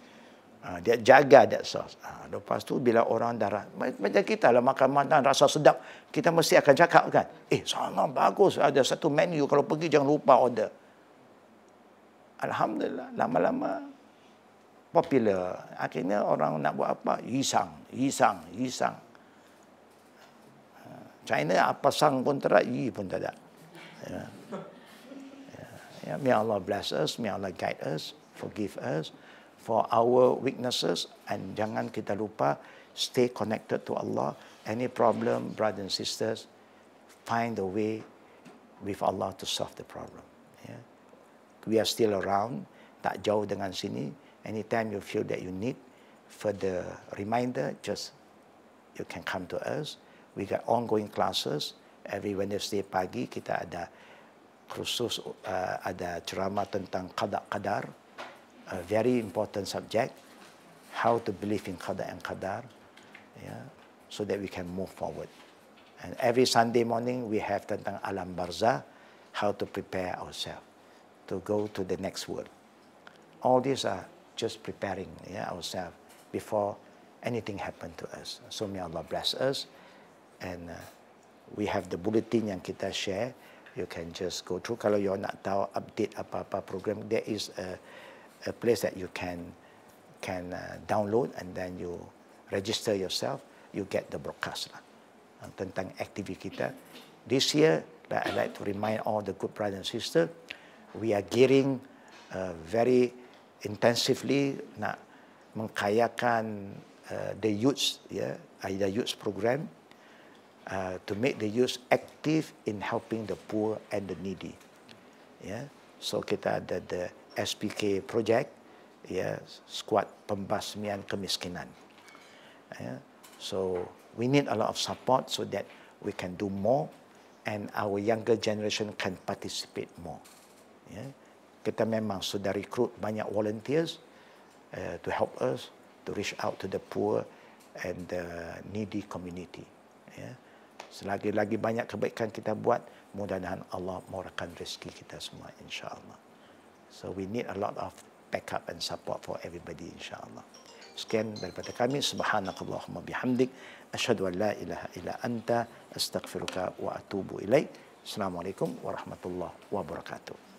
Ah, dia jaga that sauce. Ha, lepas tu bila orang dah macam kita lah makan makanan rasa sedap, kita mesti akan cakap kan. Eh sangat bagus ada satu menu kalau pergi jangan lupa order. Alhamdulillah lama-lama popular. Akhirnya orang nak buat apa? Yisang, yisang, yisang. Ah, China apa sang pun tak ada, yi pun tak ada. Ya. Ya. ya. May Allah bless us, may Allah guide us, forgive us for our weaknesses and jangan kita lupa stay connected to Allah any problem brothers and sisters find a way with Allah to solve the problem yeah we are still around tak jauh dengan sini anytime you feel that you need further reminder just you can come to us we got ongoing classes every wednesday pagi kita ada khusus uh, ada ceramah tentang qada qadar a very important subject, how to believe in Qadr and Qadar, yeah, so that we can move forward. And every Sunday morning, we have tentang alam barza, how to prepare ourselves to go to the next world. All these are just preparing yeah, ourselves before anything happened to us. So may Allah bless us. And uh, we have the bulletin yang kita share. You can just go through. Kalau you nak tahu update apa-apa program, there is a a place that you can can uh, download and then you register yourself, you get the broadcast lah uh, tentang aktiviti kita. This year, like, I like to remind all the good brothers and sisters, we are gearing uh, very intensively nak mengkayakan uh, the youth, yeah, either uh, youth program uh, to make the youth active in helping the poor and the needy. Yeah, so kita ada the, the SPK project ya skuad pembasmian kemiskinan ya so we need a lot of support so that we can do more and our younger generation can participate more ya kita memang sudah recruit banyak volunteers uh, to help us to reach out to the poor and the needy community ya selagi lagi banyak kebaikan kita buat mudah-mudahan Allah murahkan rezeki kita semua insyaallah So we need a lot of backup and support for everybody insyaAllah. Sekian daripada kami. Subhanakallahumma bihamdik. Ashadu an la ilaha ila anta. Astaghfiruka wa atubu ilaih. Assalamualaikum warahmatullahi wabarakatuh.